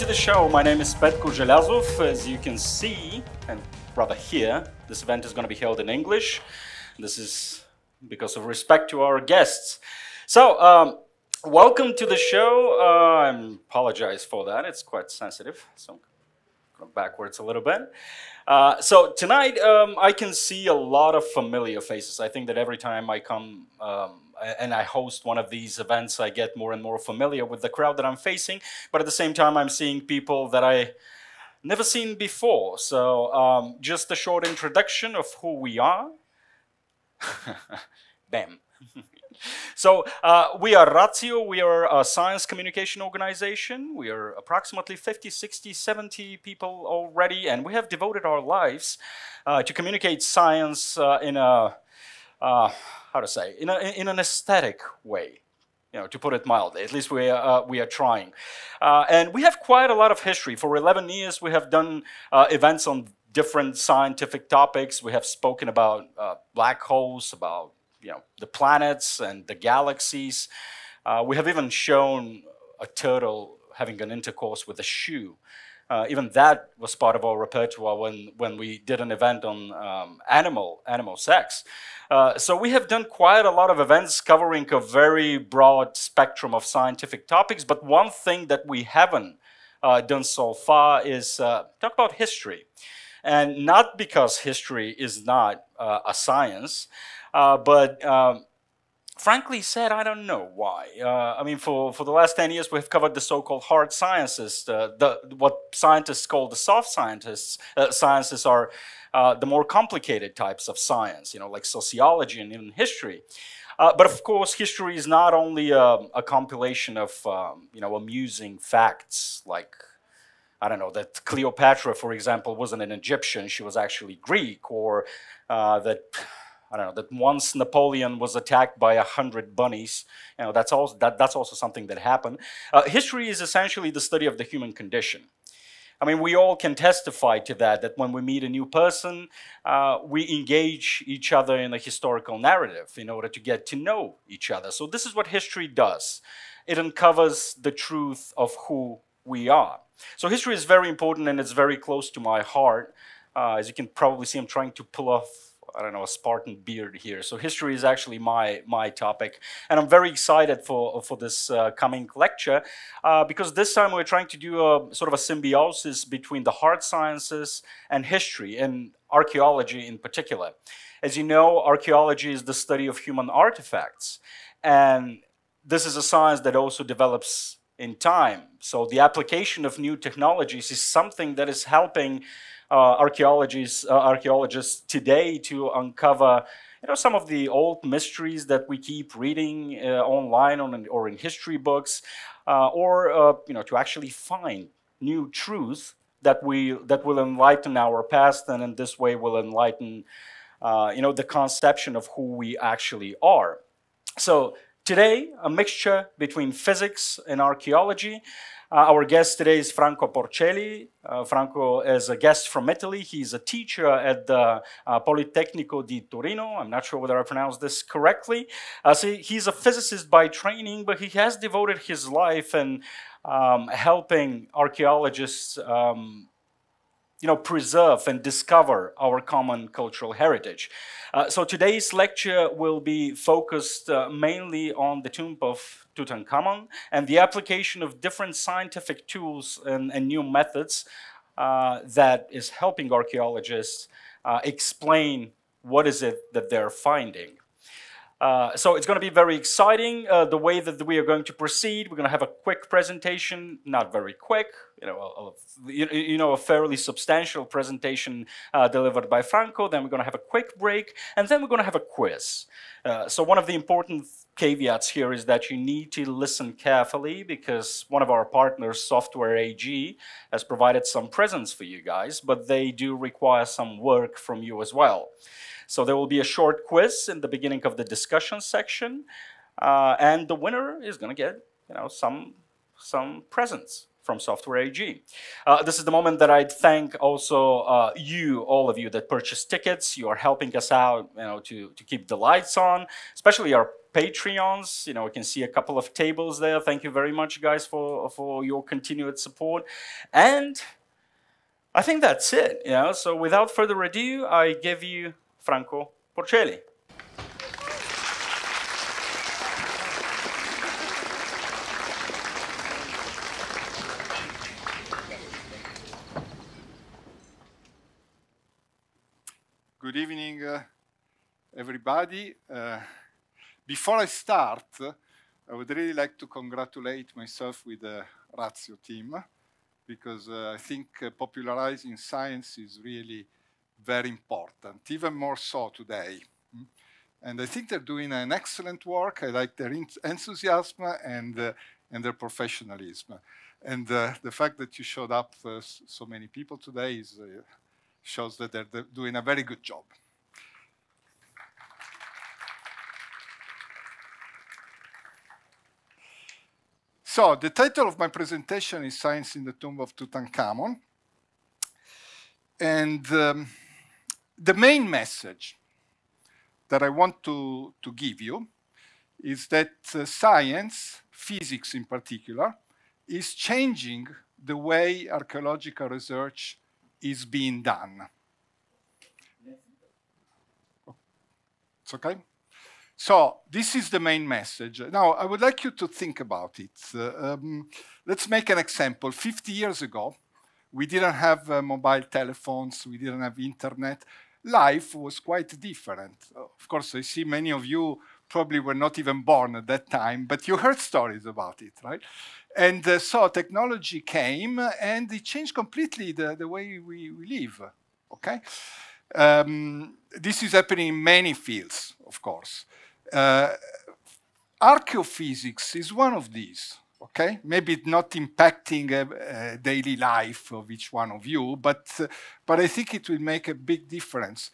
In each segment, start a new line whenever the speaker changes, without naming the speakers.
to the show. My name is Petko Gelazov. As you can see, and rather hear, this event is going to be held in English. This is because of respect to our guests. So, um, welcome to the show. Uh, I apologize for that. It's quite sensitive, so backwards a little bit. Uh, so tonight, um, I can see a lot of familiar faces. I think that every time I come um, and I host one of these events, I get more and more familiar with the crowd that I'm facing. But at the same time, I'm seeing people that I never seen before. So um, just a short introduction of who we are. Bam. so uh, we are Ratio, we are a science communication organization. We are approximately 50, 60, 70 people already, and we have devoted our lives uh, to communicate science uh, in a uh, how to say, in, a, in an aesthetic way. You know, to put it mildly, at least we are, uh, uh, we are trying. Uh, and we have quite a lot of history. For 11 years, we have done uh, events on different scientific topics. We have spoken about uh, black holes, about you know the planets and the galaxies. we have even shown a turtle having an intercourse with a shoe uh, even that was part of our repertoire when, when we did an event on um, animal, animal sex. Uh, so we have done quite a lot of events covering a very broad spectrum of scientific topics, but one thing that we haven't uh, done so far is uh, talk about history. And not because history is not uh, a science, uh, but um, frankly said, I don't know why. Uh, I mean, for, for the last 10 years, we've covered the so-called hard sciences, the, uh, the, what scientists call the soft scientists. Uh, sciences are uh, the more complicated types of science, you know, like sociology and even history. Uh, but of course, history is not only a, um, a compilation of, um, you know, amusing facts like I don't know, that Cleopatra, for example, wasn't an Egyptian, she was actually Greek, or uh, that I don't know, that once Napoleon was attacked by a hundred bunnies, you know, that's also, that, that's also something that happened. Uh, history is essentially the study of the human condition. I mean, we all can testify to that, that when we meet a new person, uh, we engage each other in a historical narrative in order to get to know each other. So this is what history does. It uncovers the truth of who we are. So history is very important and it's very close to my heart. Uh, as you can probably see, I'm trying to pull off I don't know, a Spartan beard here. So history is actually my, my topic. And I'm very excited for, for this uh, coming lecture uh, because this time we're trying to do a sort of a symbiosis between the hard sciences and history and archaeology in particular. As you know, archaeology is the study of human artifacts. And this is a science that also develops in time. So the application of new technologies is something that is helping uh, archaeologists, uh, archaeologists today to uncover you know, some of the old mysteries that we keep reading uh, online on, or in history books, uh, or uh, you know, to actually find new truth that, we, that will enlighten our past and in this way will enlighten uh, you know, the conception of who we actually are. So Today, a mixture between physics and archaeology. Uh, our guest today is Franco Porcelli. Uh, Franco is a guest from Italy. He's a teacher at the uh, Politecnico di Torino. I'm not sure whether I pronounced this correctly. Uh, so he's a physicist by training, but he has devoted his life and um, helping archaeologists um, you know, preserve and discover our common cultural heritage. Uh, so today's lecture will be focused uh, mainly on the tomb of Tutankhamun and the application of different scientific tools and, and new methods uh, that is helping archaeologists uh, explain what is it that they're finding. Uh, so it's going to be very exciting. Uh, the way that we are going to proceed, we're going to have a quick presentation, not very quick, you know, a, you, know, a fairly substantial presentation uh, delivered by Franco. Then we're going to have a quick break, and then we're going to have a quiz. Uh, so one of the important caveats here is that you need to listen carefully because one of our partners, Software AG, has provided some presents for you guys, but they do require some work from you as well. So there will be a short quiz in the beginning of the discussion section, uh, and the winner is going to get you know some some presents from Software AG. Uh, this is the moment that I thank also uh, you, all of you that purchased tickets. You are helping us out, you know, to, to keep the lights on, especially our Patreons. You know, we can see a couple of tables there. Thank you very much, guys, for, for your continued support. And I think that's it, you know. So without further ado, I give you Franco Porcelli.
evening, uh, everybody. Uh, before I start, I would really like to congratulate myself with the Ratio team, because uh, I think uh, popularizing science is really very important, even more so today. Mm. And I think they're doing an excellent work. I like their enthusiasm and, uh, and their professionalism. And uh, the fact that you showed up, uh, so many people today, is uh, shows that they're doing a very good job. So the title of my presentation is Science in the Tomb of Tutankhamun. And um, the main message that I want to, to give you is that uh, science, physics in particular, is changing the way archaeological research is being done. It's okay? So this is the main message. Now, I would like you to think about it. Uh, um, let's make an example. 50 years ago, we didn't have uh, mobile telephones, we didn't have internet. Life was quite different. Of course, I see many of you probably were not even born at that time, but you heard stories about it, right? And uh, so technology came and it changed completely the, the way we, we live, okay? Um, this is happening in many fields, of course. Uh, archaeophysics is one of these, okay? Maybe not impacting a, uh, uh, daily life of each one of you, but, uh, but I think it will make a big difference.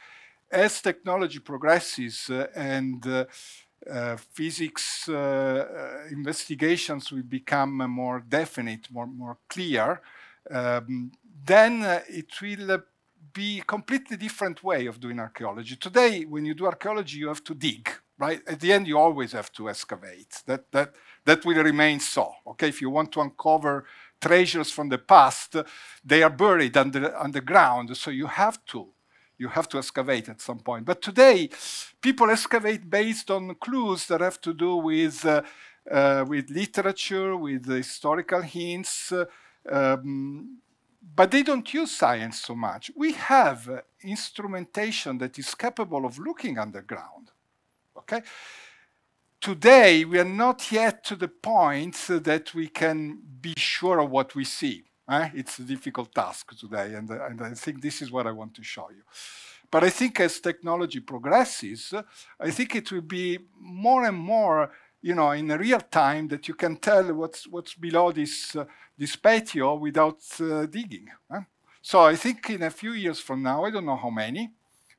As technology progresses uh, and uh, physics uh, uh, investigations will become more definite, more, more clear, um, then uh, it will uh, be a completely different way of doing archaeology. Today, when you do archaeology, you have to dig, right? At the end, you always have to excavate. That, that, that will remain so, okay? If you want to uncover treasures from the past, they are buried under, underground, so you have to you have to excavate at some point. But today, people excavate based on clues that have to do with, uh, uh, with literature, with historical hints, uh, um, but they don't use science so much. We have uh, instrumentation that is capable of looking underground, okay? Today, we are not yet to the point that we can be sure of what we see. Eh? It's a difficult task today, and, and I think this is what I want to show you. But I think as technology progresses, I think it will be more and more you know, in real time that you can tell what's, what's below this, uh, this patio without uh, digging. Eh? So I think in a few years from now, I don't know how many,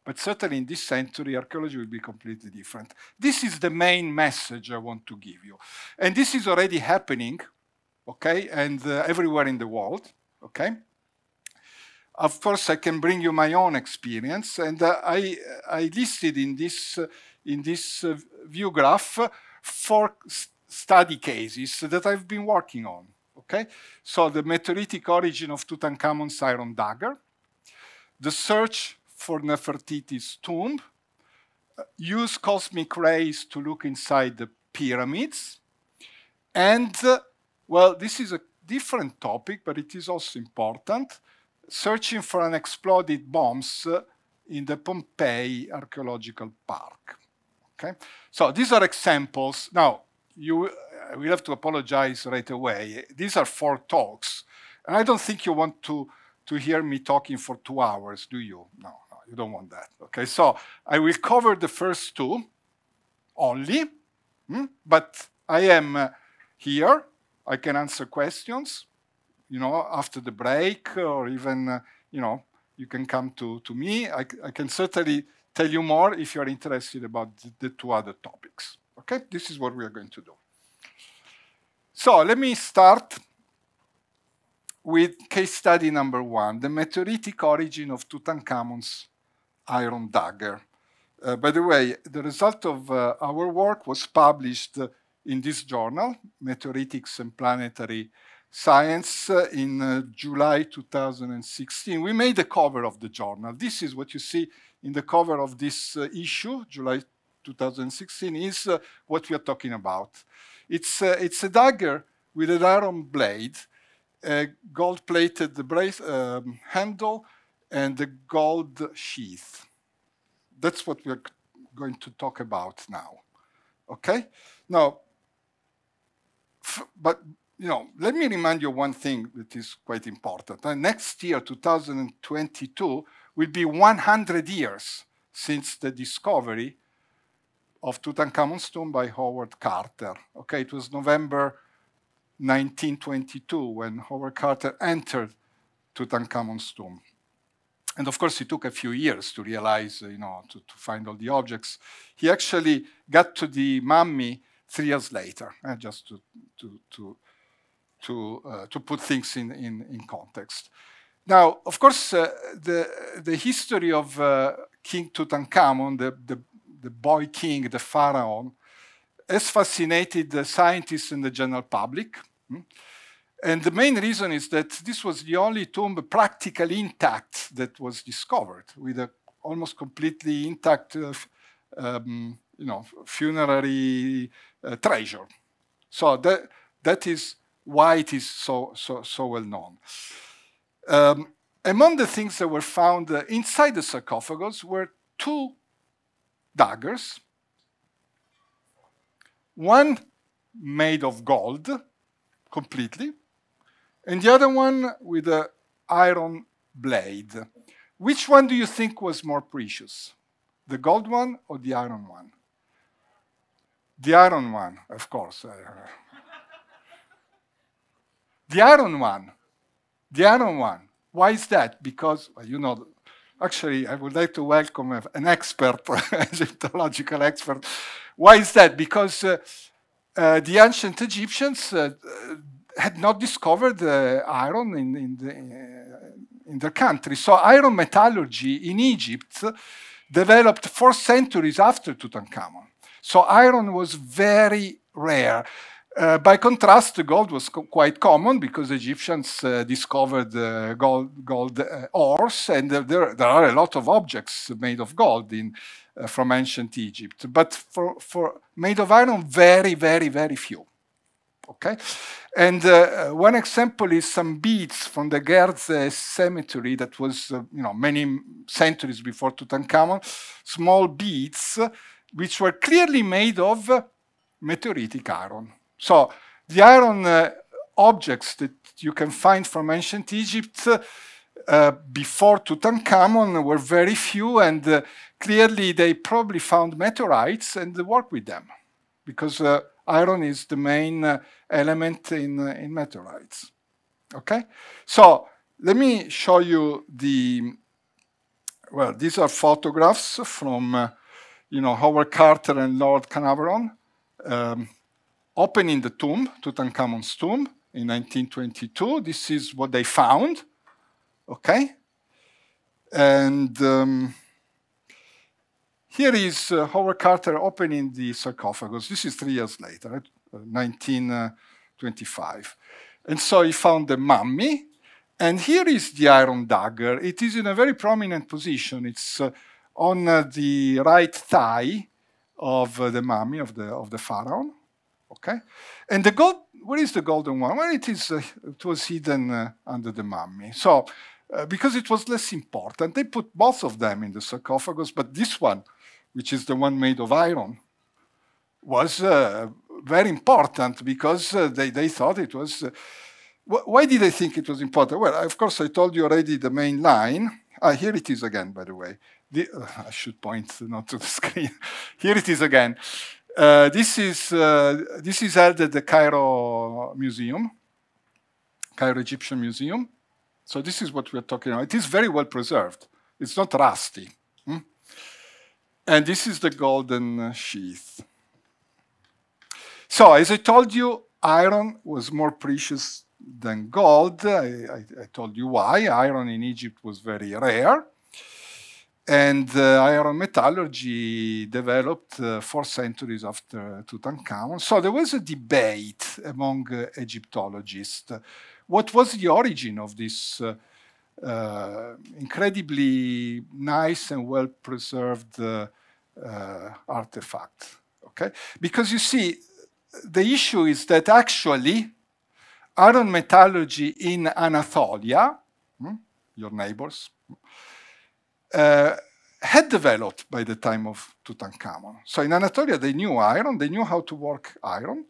but certainly in this century, archaeology will be completely different. This is the main message I want to give you. And this is already happening okay, and uh, everywhere in the world, okay? Of course, I can bring you my own experience, and uh, I, I listed in this, uh, in this uh, view graph four study cases that I've been working on, okay? So the meteoritic origin of Tutankhamun's iron dagger, the search for Nefertiti's tomb, uh, use cosmic rays to look inside the pyramids, and uh, well, this is a different topic, but it is also important. Searching for unexploded bombs uh, in the Pompeii Archaeological Park. Okay, so these are examples. Now, you uh, will have to apologize right away. These are four talks, and I don't think you want to to hear me talking for two hours, do you? No, no, you don't want that. Okay, so I will cover the first two only, hmm? but I am uh, here I can answer questions, you know, after the break, or even, uh, you know, you can come to, to me. I, I can certainly tell you more if you're interested about the, the two other topics. Okay, this is what we are going to do. So let me start with case study number one, the meteoritic origin of Tutankhamun's iron dagger. Uh, by the way, the result of uh, our work was published uh, in this journal, Meteoritics and Planetary Science, uh, in uh, July 2016. We made a cover of the journal. This is what you see in the cover of this uh, issue, July 2016, is uh, what we are talking about. It's, uh, it's a dagger with an iron blade, a gold-plated um, handle, and a gold sheath. That's what we're going to talk about now. Okay? Now, but you know, let me remind you one thing that is quite important. Uh, next year, 2022, will be 100 years since the discovery of Tutankhamun's tomb by Howard Carter. Okay, it was November 1922 when Howard Carter entered Tutankhamun's tomb. And of course, it took a few years to realize, uh, you know, to, to find all the objects. He actually got to the mummy three years later, uh, just to, to, to, to, uh, to put things in, in, in context. Now, of course, uh, the, the history of uh, King Tutankhamun, the, the, the boy king, the pharaoh, has fascinated the scientists and the general public. Hmm? And the main reason is that this was the only tomb practically intact that was discovered, with an almost completely intact uh, um, you know, funerary uh, treasure. So that, that is why it is so, so, so well known. Um, among the things that were found uh, inside the sarcophagus were two daggers, one made of gold completely, and the other one with an iron blade. Which one do you think was more precious? The gold one or the iron one? The Iron one, of course. Uh, the Iron one, The Iron one. Why is that? Because, well, you know, actually, I would like to welcome an expert, Egyptological expert. Why is that? Because uh, uh, the ancient Egyptians uh, uh had not discovered uh, iron in, in, the, in, the country. So iron metallurgy in Egypt developed four centuries after Tutankhamun. So iron was very rare. Uh, by contrast, gold was co quite common because Egyptians uh, discovered uh, gold, gold uh, ores, and there, there are a lot of objects made of gold in, uh, from ancient Egypt. But for, for made of iron, very, very, very few. Okay, and uh, one example is some beads from the Gerze cemetery that was, you know, many centuries before Tutankhamun, small beads which were clearly made of meteoritic iron. So the iron uh, objects that you can find from ancient Egypt uh, before Tutankhamun were very few and uh, clearly they probably found meteorites and worked with them because uh, iron is the main uh, element in, uh, in meteorites. Okay, so let me show you the, well, these are photographs from uh, you know, Howard Carter and Lord Carnarvon um, opening the tomb, Tutankhamun's tomb, in 1922. This is what they found, okay? And um, here is uh, Howard Carter opening the sarcophagus. This is three years later, right? 1925. Uh, uh, and so he found the mummy. And here is the iron dagger. It is in a very prominent position. It's uh, on uh, the right thigh of uh, the mummy of the, of the pharaoh. Okay? And the gold, where is the golden one? Well, it, is, uh, it was hidden under the mummy. So, because it was less important, they put both of them in the sarcophagus, but this one, which is the one made of iron, was uh, very important because uh, they, they thought it was. Uh, why did they think it was important? Well, of course, I told you already the main line. Ah, here it is again, by the way. The, uh, I should point not to the screen. Here it is again. Uh, this is uh, this is held at the Cairo Museum, Cairo Egyptian Museum. So this is what we are talking about. It is very well preserved. It's not rusty. Hmm? And this is the golden sheath. So as I told you, iron was more precious than gold. I, I, I told you why. Iron in Egypt was very rare. And uh, iron metallurgy developed uh, four centuries after Tutankhamun. So there was a debate among uh, Egyptologists. What was the origin of this uh, uh, incredibly nice and well preserved uh, artifact? Okay? Because you see, the issue is that actually, iron metallurgy in Anatolia, hmm, your neighbors, uh, had developed by the time of Tutankhamun. So in Anatolia, they knew iron, they knew how to work iron.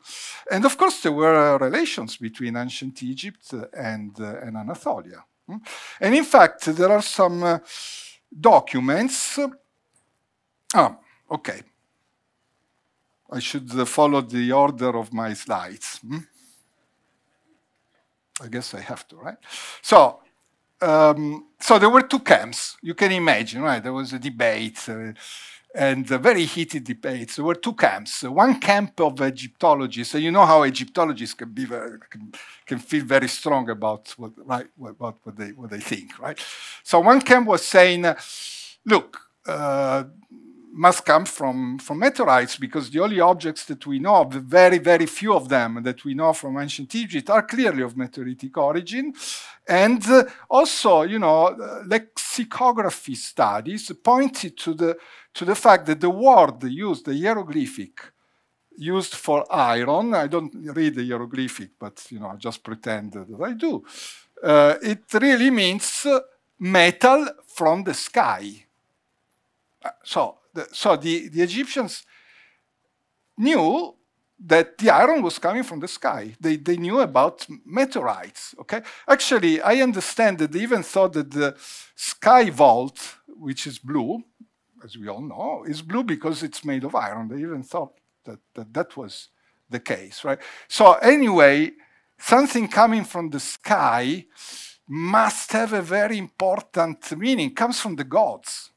And of course, there were uh, relations between ancient Egypt uh, and, uh, and Anatolia. Hmm? And in fact, there are some uh, documents. Oh, okay. I should follow the order of my slides. Hmm? I guess I have to, right? So um, so there were two camps. You can imagine, right? There was a debate. Uh, and very heated debates. There were two camps. One camp of Egyptologists, and you know how Egyptologists can be very, can, can, feel very strong about what right what they what they think, right? So one camp was saying, uh, look. Uh, must come from, from meteorites because the only objects that we know of, the very, very few of them that we know from ancient Egypt, are clearly of meteoritic origin. And uh, also, you know, uh, lexicography studies pointed to the, to the fact that the word used, the hieroglyphic, used for iron, I don't read the hieroglyphic, but, you know, I just pretend that I do. Uh, it really means metal from the sky. Uh, so, the, so the, the Egyptians knew that the iron was coming from the sky. They, they knew about meteorites, okay? Actually, I understand that they even thought that the sky vault, which is blue, as we all know, is blue because it's made of iron. They even thought that that, that was the case, right? So anyway, something coming from the sky must have a very important meaning, it comes from the gods.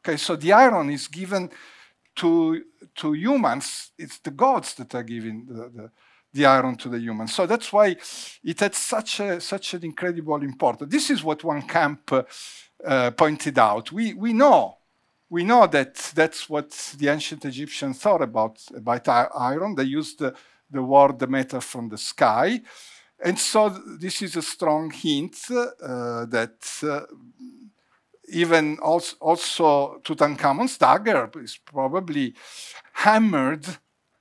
Okay, so the iron is given to, to humans, it's the gods that are giving the, the, the, iron to the humans. So that's why it had such, a, such an incredible importance. This is what one camp uh, pointed out. We, we know we know that that's what the ancient Egyptians thought about, about iron. They used the, the word the metal from the sky. And so this is a strong hint uh, that uh, even also, also Tutankhamun's dagger is probably hammered,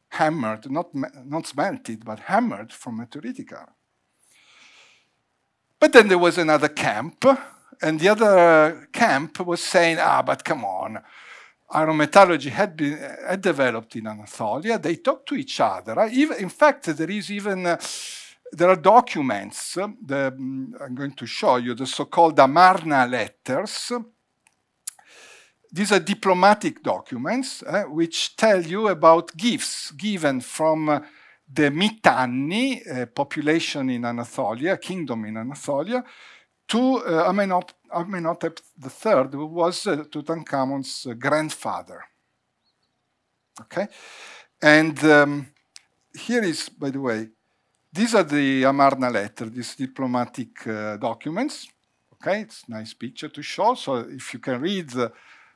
hammered, not, not smelted, but hammered from Meteoritica. But then there was another camp, and the other camp was saying, ah, but come on, iron metallurgy had been had developed in Anatolia. They talked to each other. I, in fact, there is even uh, there are documents, mm, I'm going to show you, the so-called Amarna letters. These are diplomatic documents eh, which tell you about gifts given from uh, the Mitanni, population in Anatolia, a kingdom in Anatolia, to uh, Amenhotep, the III, who was uh, Tutankhamun's uh, grandfather. Okay? And um, here is, by the way, these are the Amarna letter, these diplomatic uh, documents. Okay, it's a nice picture to show. So if you can read the, uh,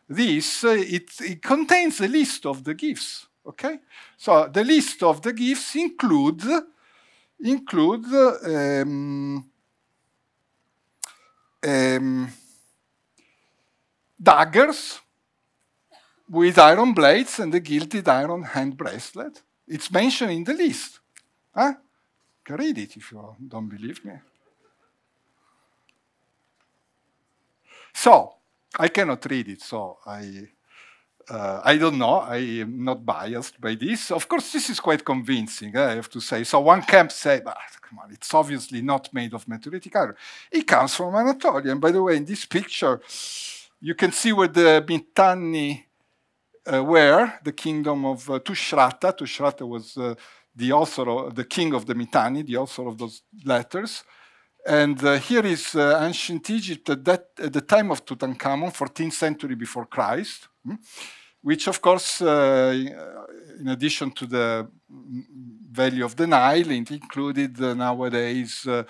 this, uh, it, it, contains a list of the gifts. Okay, so the list of the gifts include include um, um, daggers with iron blades and a gilded iron hand bracelet. It's mentioned in the list. Huh? read it if you don't believe me. So, I cannot read it, so I, uh, I don't know. I am not biased by this. Of course, this is quite convincing, eh, I have to say. So one camp say, but come on, it's obviously not made of meteoritic iron. It comes from Anatolia. And by the way, in this picture, you can see where the Mitanni uh, were, the kingdom of uh, Tushrata. Tushrata was uh, the author, of, the king of the Mitanni, the author of those letters. And uh, here is uh, ancient Egypt at, that, at the time of Tutankhamun, 14th century before Christ, hmm, which, of course, uh, in addition to the valley of the Nile, it included uh, nowadays uh,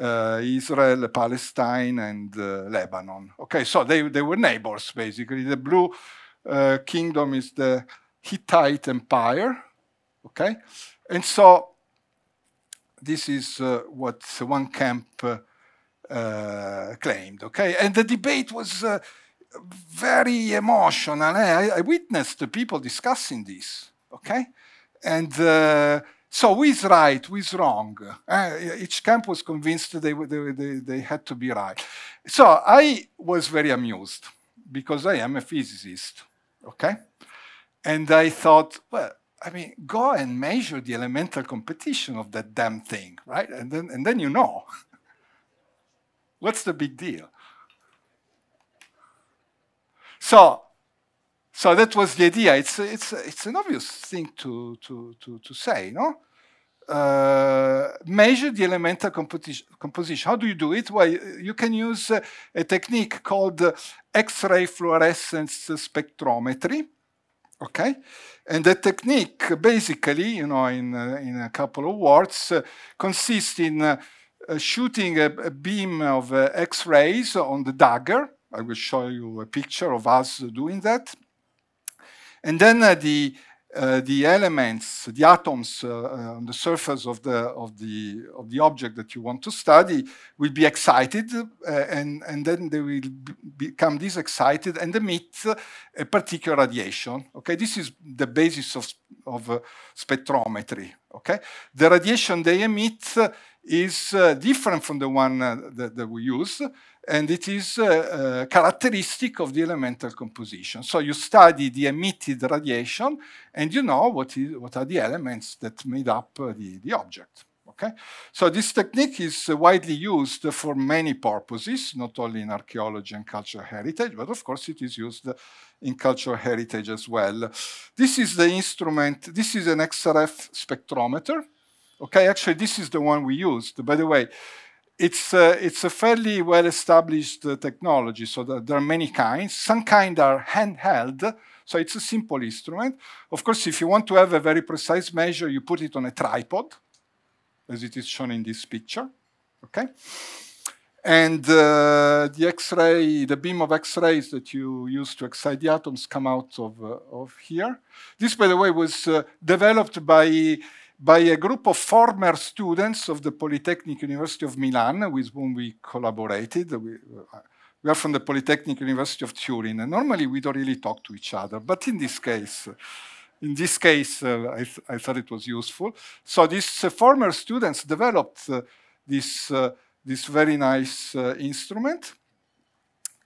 uh, Israel, Palestine, and Lebanon. Okay, so they, they were neighbors, basically. The blue kingdom is the Hittite Empire, Okay? And so this is uh, what one camp uh, uh, claimed. Okay? And the debate was uh, very emotional. I, I, witnessed the people discussing this. Okay? And uh, so who is right, who is wrong? Uh, each camp was convinced they, they, they, they, had to be right. So I was very amused because I am a physicist, okay? And I thought, well, I mean, go and measure the elemental competition of that damn thing, right? And then, and then you know. What's the big deal? So, so that was the idea. It's, it's, it's an obvious thing to, to, to, to say, no? Uh, measure the elemental composition, composition. How do you do it? Well, you can use a technique called uh, X-ray fluorescence spectrometry. Okay, and the technique basically, you know, in uh, in a couple of words, uh, consists in uh, shooting a, a, beam of X-rays on the dagger. I will show you a picture of us doing that, and then the uh, the elements, the atoms uh, uh, on the surface of the, of, the, of the object that you want to study will be excited uh, and, and then they will become excited and emit a particular radiation. Okay, this is the basis of, of uh, spectrometry. Okay, the radiation they emit is uh, different from the one uh, that, that, we use, and it is uh, characteristic of the elemental composition. So you study the emitted radiation, and you know what, is, what are the elements that made up the, the object. Okay? So this technique is widely used for many purposes, not only in archaeology and cultural heritage, but of course it is used in cultural heritage as well. This is the instrument, this is an XRF spectrometer, Okay, actually, this is the one we used, by the way. It's, uh, it's a fairly well-established uh, technology, so there are many kinds. Some kind are handheld, so it's a simple instrument. Of course, if you want to have a very precise measure, you put it on a tripod, as it is shown in this picture, okay? And uh, the X-ray, the beam of X-rays that you use to excite the atoms come out of, uh, of here. This, by the way, was uh, developed by by a group of former students of the Polytechnic University of Milan, with whom we collaborated. We, we, are from the Polytechnic University of Turin, and normally we don't really talk to each other, but in this case, in this case, uh, I, th I, thought it was useful. So these uh, former students developed uh, this, uh, this very nice uh, instrument.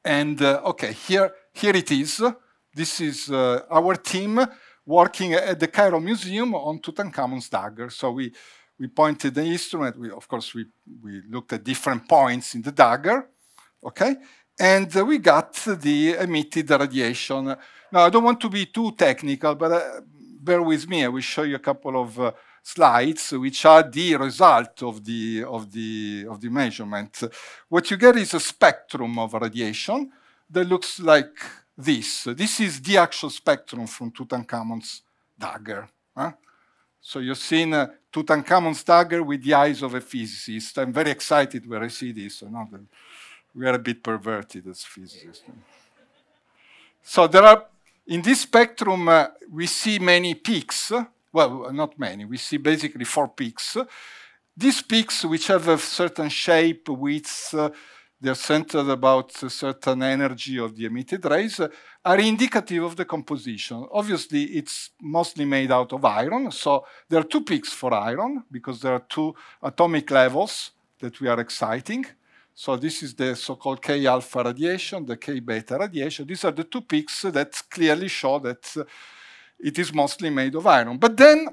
And uh, okay, here, here it is. This is our team working at the Cairo Museum on Tutankhamun's dagger. So we, we pointed the instrument, we, of course, we, we looked at different points in the dagger, okay? And uh, we got the emitted radiation. Now, I don't want to be too technical, but uh, bear with me. I will show you a couple of uh, slides, which are the result of the, of, the, of the measurement. What you get is a spectrum of radiation that looks like this. This is the actual spectrum from Tutankhamun's dagger. Huh? Eh? So you've seen uh, Tutankhamun's dagger with the eyes of a physicist. I'm very excited when I see this. So we are a bit perverted as physicists. so there are, in this spectrum, uh, we see many peaks. Well, not many. We see basically four peaks. These peaks, which have a certain shape, width, uh, they're centered about a certain energy of the emitted rays, are indicative of the composition. Obviously, it's mostly made out of iron, so there are two peaks for iron, because there are two atomic levels that we are exciting. So this is the so-called K-alpha radiation, the K-beta radiation. These are the two peaks that clearly show that it is mostly made of iron. But then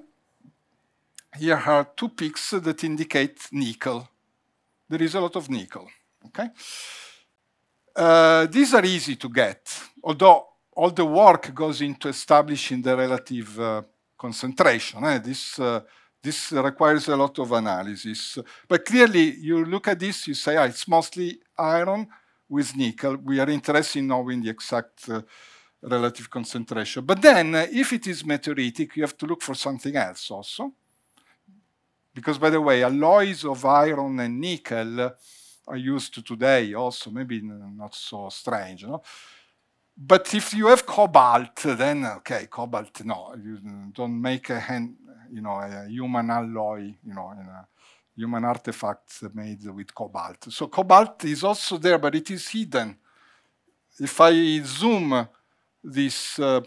here are two peaks that indicate nickel. There is a lot of nickel. Okay? Uh, these are easy to get, although all the work goes into establishing the relative uh, concentration. Eh? This, uh, this requires a lot of analysis. But clearly, you look at this, you say, ah, it's mostly iron with nickel. We are interested in knowing the exact uh, relative concentration. But then, uh, if it is meteoritic, you have to look for something else also. Because, by the way, alloys of iron and nickel are used today also, maybe not so strange. No? But if you have cobalt, then okay, cobalt, no, you don't make a hand, you know, a human alloy, you know, human artifacts made with cobalt. So cobalt is also there, but it is hidden. If I zoom this uh,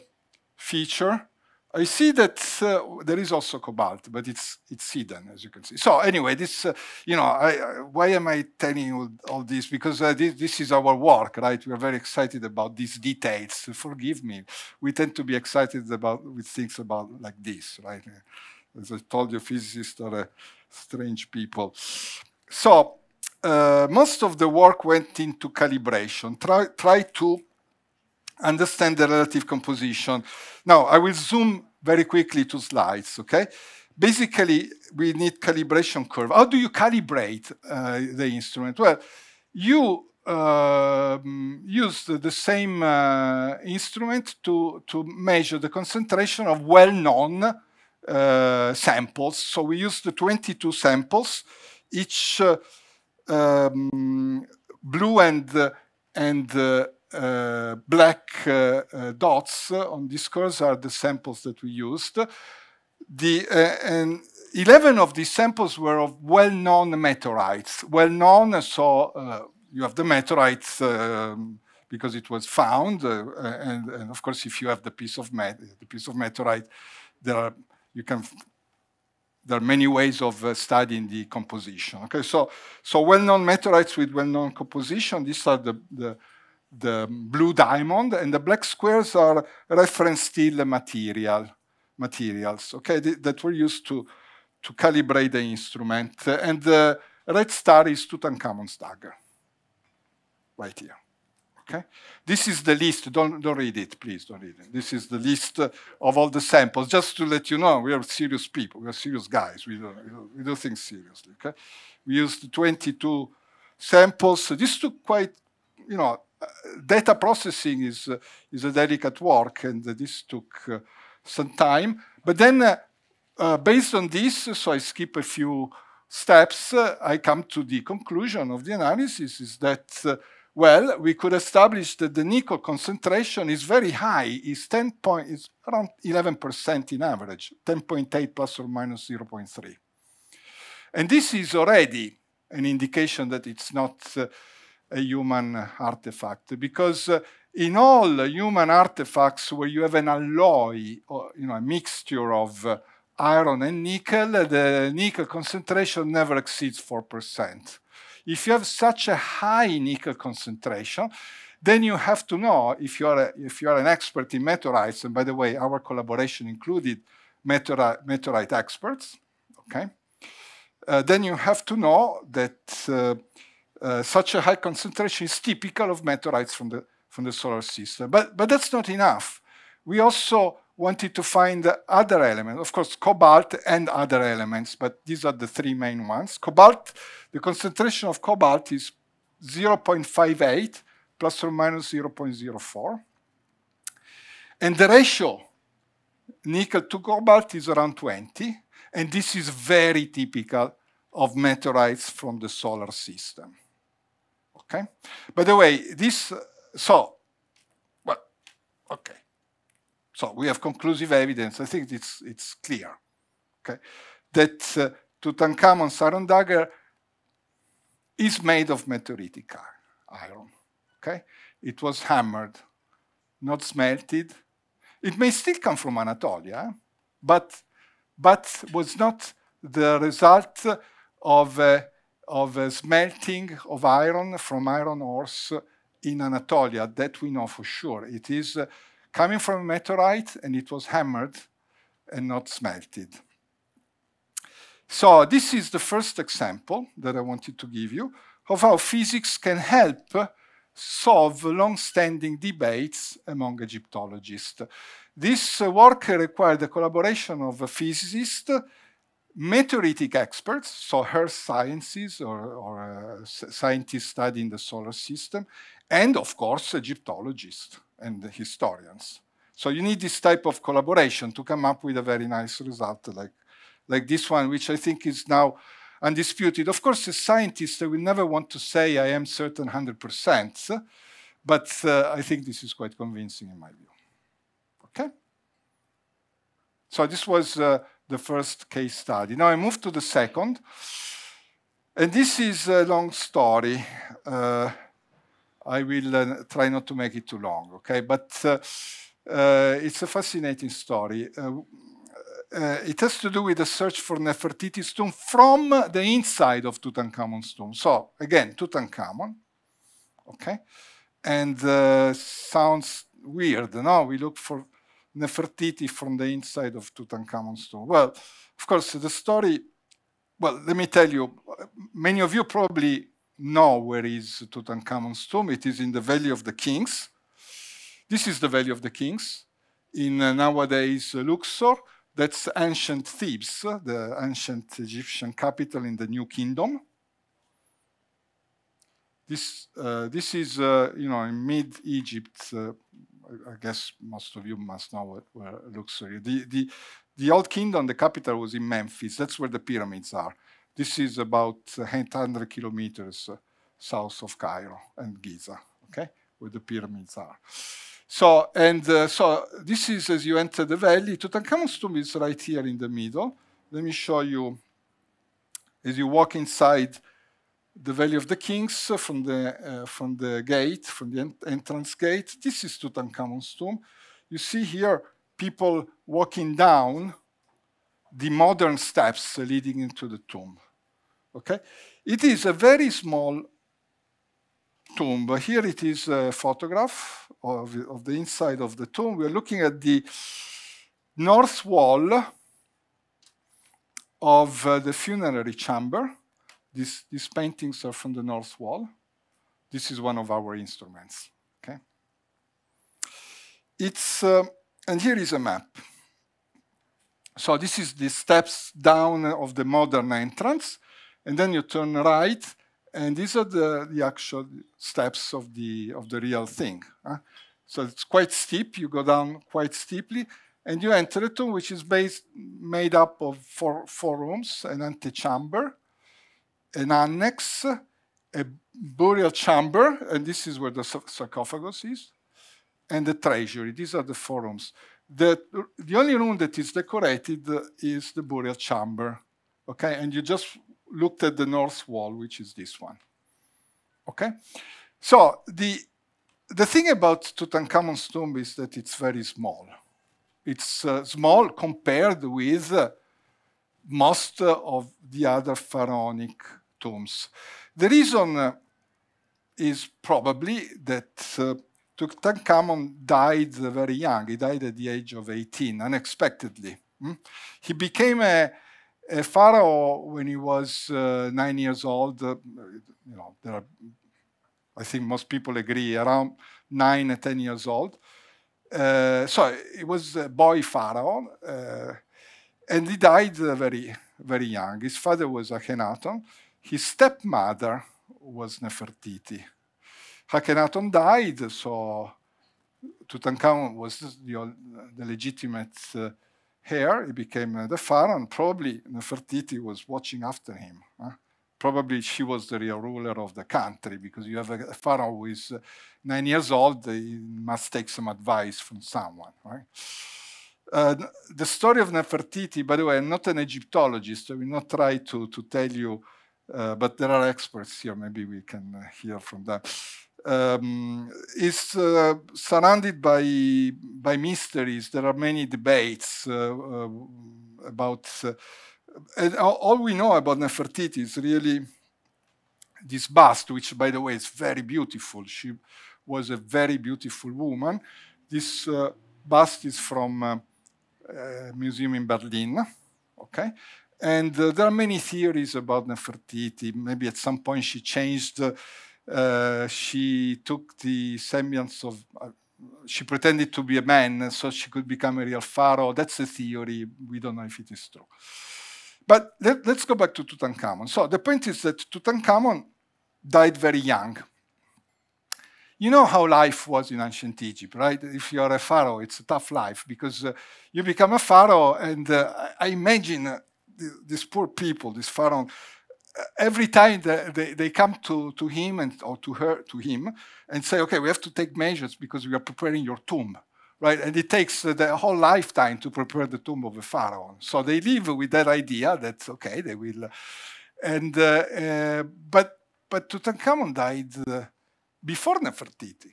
feature, I see that uh, there is also cobalt, but it's it's hidden, as you can see. So anyway, this, uh, you know, I, I, why am I telling you all this? Because uh, this, this is our work, right? We are very excited about these details. Forgive me. We tend to be excited about with things about like this, right? As I told you, physicists are uh, strange people. So uh, most of the work went into calibration. Try try to understand the relative composition. Now, I will zoom very quickly to slides, okay? Basically, we need calibration curve. How do you calibrate uh, the instrument? Well, you uh, use the, same uh, instrument to, to measure the concentration of well-known uh, samples. So we use the 22 samples, each uh, um, blue and, and uh, uh, black uh, uh, dots on these curves are the samples that we used. The, and 11 of these samples were of well-known meteorites. Well-known, so you have the meteorites um, because it was found, uh, and, and, of course, if you have the piece of the piece of meteorite, there are you can there are many ways of uh, studying the composition. Okay, so so well-known meteorites with well-known composition. These are the, the the blue diamond, and the black squares are reference steel material, materials, okay, th that were used to, to calibrate the instrument. and the red star is Tutankhamun's dagger, right here. Okay? This is the list, don't, don't read it, please, don't read it. This is the list of all the samples, just to let you know, we are serious people, we are serious guys, we do, we do, we do things seriously, okay? We used 22 samples, this took quite you know, uh, data processing is is a delicate work, and this took uh, some time. But then, uh, based on this, so I skip a few steps, I come to the conclusion of the analysis is that. Well, we could establish that the nickel concentration is very high, is 10 point, is around 11% in average, 10.8 plus or minus 0.3. And this is already an indication that it's not uh, a human artifact because uh, in all human artifacts where you have an alloy or you know a mixture of uh, iron and nickel the nickel concentration never exceeds 4% if you have such a high nickel concentration then you have to know if you are a, if you are an expert in meteorites and by the way our collaboration included meteorite, meteorite experts okay uh, then you have to know that uh, uh, such a high concentration is typical of meteorites from the, from the solar system. But, but that's not enough. We also wanted to find other elements, of course, cobalt and other elements, but these are the three main ones. Cobalt, the concentration of cobalt is 0.58 plus or minus 0.04. And the ratio nickel to cobalt is around 20, and this is very typical of meteorites from the solar system. Okay. By the way, this uh, so well, okay. So we have conclusive evidence. I think it's it's clear, okay, that uh, Tutankhamun's iron dagger is made of meteoritic iron. Okay, it was hammered, not smelted. It may still come from Anatolia, but but was not the result of uh, of uh, smelting of iron from iron ores in Anatolia. That we know for sure. It is uh, coming from a meteorite and it was hammered and not smelted. So this is the first example that I wanted to give you of how physics can help solve long-standing debates among Egyptologists. This uh, work required the collaboration of physicists meteoritic experts, so earth sciences or, or uh, scientists studying the solar system, and of course Egyptologists and historians. So you need this type of collaboration to come up with a very nice result like, like this one, which I think is now undisputed. Of course, as scientists, I will never want to say I am certain 100%, but uh, I think this is quite convincing in my view. Okay? So this was uh, the first case study. Now I move to the second. And this is a long story. Uh, I will uh, try not to make it too long, okay? But uh, uh it's a fascinating story. Uh, uh, it has to do with the search for Nefertiti's tomb from the inside of Tutankhamun's tomb. So, again, Tutankhamun, okay? And sounds weird, no? We look for Nefertiti from the inside of Tutankhamun's tomb. Well, of course, the story, well, let me tell you, many of you probably know where is Tutankhamun's tomb. It is in the Valley of the Kings. This is the Valley of the Kings in uh, nowadays uh, Luxor. That's ancient Thebes, uh, the ancient Egyptian capital in the New Kingdom. This, uh, this is, uh, you know, in mid-Egypt, uh, I guess most of you must know what, where Luxor. The, the, the old kingdom, the capital, was in Memphis. That's where the pyramids are. This is about 800 kilometers south of Cairo and Giza, okay, where the pyramids are. So, and uh, so this is as you enter the valley. Tutankhamun's tomb is right here in the middle. Let me show you. As you walk inside, the Valley of the Kings uh, from the, uh, from the gate, from the entrance gate. This is Tutankhamun's tomb. You see here people walking down the modern steps leading into the tomb. Okay, It is a very small tomb. Here it is a photograph of, of the inside of the tomb. We're looking at the north wall of uh, the funerary chamber this, these paintings are from the north wall. This is one of our instruments. Okay. It's um, and here is a map. So this is the steps down of the modern entrance, and then you turn right, and these are the, the actual steps of the of the real thing. Huh? So it's quite steep. You go down quite steeply, and you enter a tomb which is based, made up of four, four rooms, an antechamber, an annex, a burial chamber, and this is where the sarcophagus is, and the treasury. These are the forums. The, the only room that is decorated is the burial chamber, okay? And you just looked at the north wall, which is this one, okay? So the, the thing about Tutankhamun's tomb is that it's very small. It's uh, small compared with uh, most uh, of the other pharaonic tombs. The reason uh, is probably that uh, Tutankhamun died very young. He died at the age of 18, unexpectedly. Mm? He became a, a, pharaoh when he was uh, nine years old. Uh, you know, there are, I think most people agree, around nine or 10 years old. Uh, so he was a boy pharaoh, uh, and he died very, very young. His father was Akhenaten, his stepmother was Nefertiti. Akhenaten died, so Tutankhamun was the, the legitimate uh, heir. He became uh, the pharaoh. Probably Nefertiti was watching after him. Huh? Probably she was the real ruler of the country because you have a, a pharaoh who is uh, nine years old. He must take some advice from someone, right? the story of Nefertiti, by the way, I'm not an Egyptologist. I will not try to, to tell you uh, but there are experts here, maybe we can uh, hear from them. Um, it's uh, surrounded by, by mysteries. There are many debates uh, uh, about, uh, and all we know about Nefertiti is really this bust, which by the way is very beautiful. She was a very beautiful woman. This bust is from a museum in Berlin, okay? And uh, there are many theories about Nefertiti. Maybe at some point she changed, uh, she took the semblance of, uh, she pretended to be a man uh, so she could become a real pharaoh. That's a theory. We don't know if it is true. But let, us go back to Tutankhamun. So the point is that Tutankhamun died very young. You know how life was in ancient Egypt, right? If you're a pharaoh, it's a tough life because uh, you become a pharaoh, and uh, I imagine these poor people, this pharaoh, every time they, they, they, come to, to him and, or to her, to him, and say, okay, we have to take measures because we are preparing your tomb, right? And it takes uh, the whole lifetime to prepare the tomb of a pharaoh. So they live with that idea that, okay, they will, and, uh, uh, but, but Tutankhamun died uh, before Nefertiti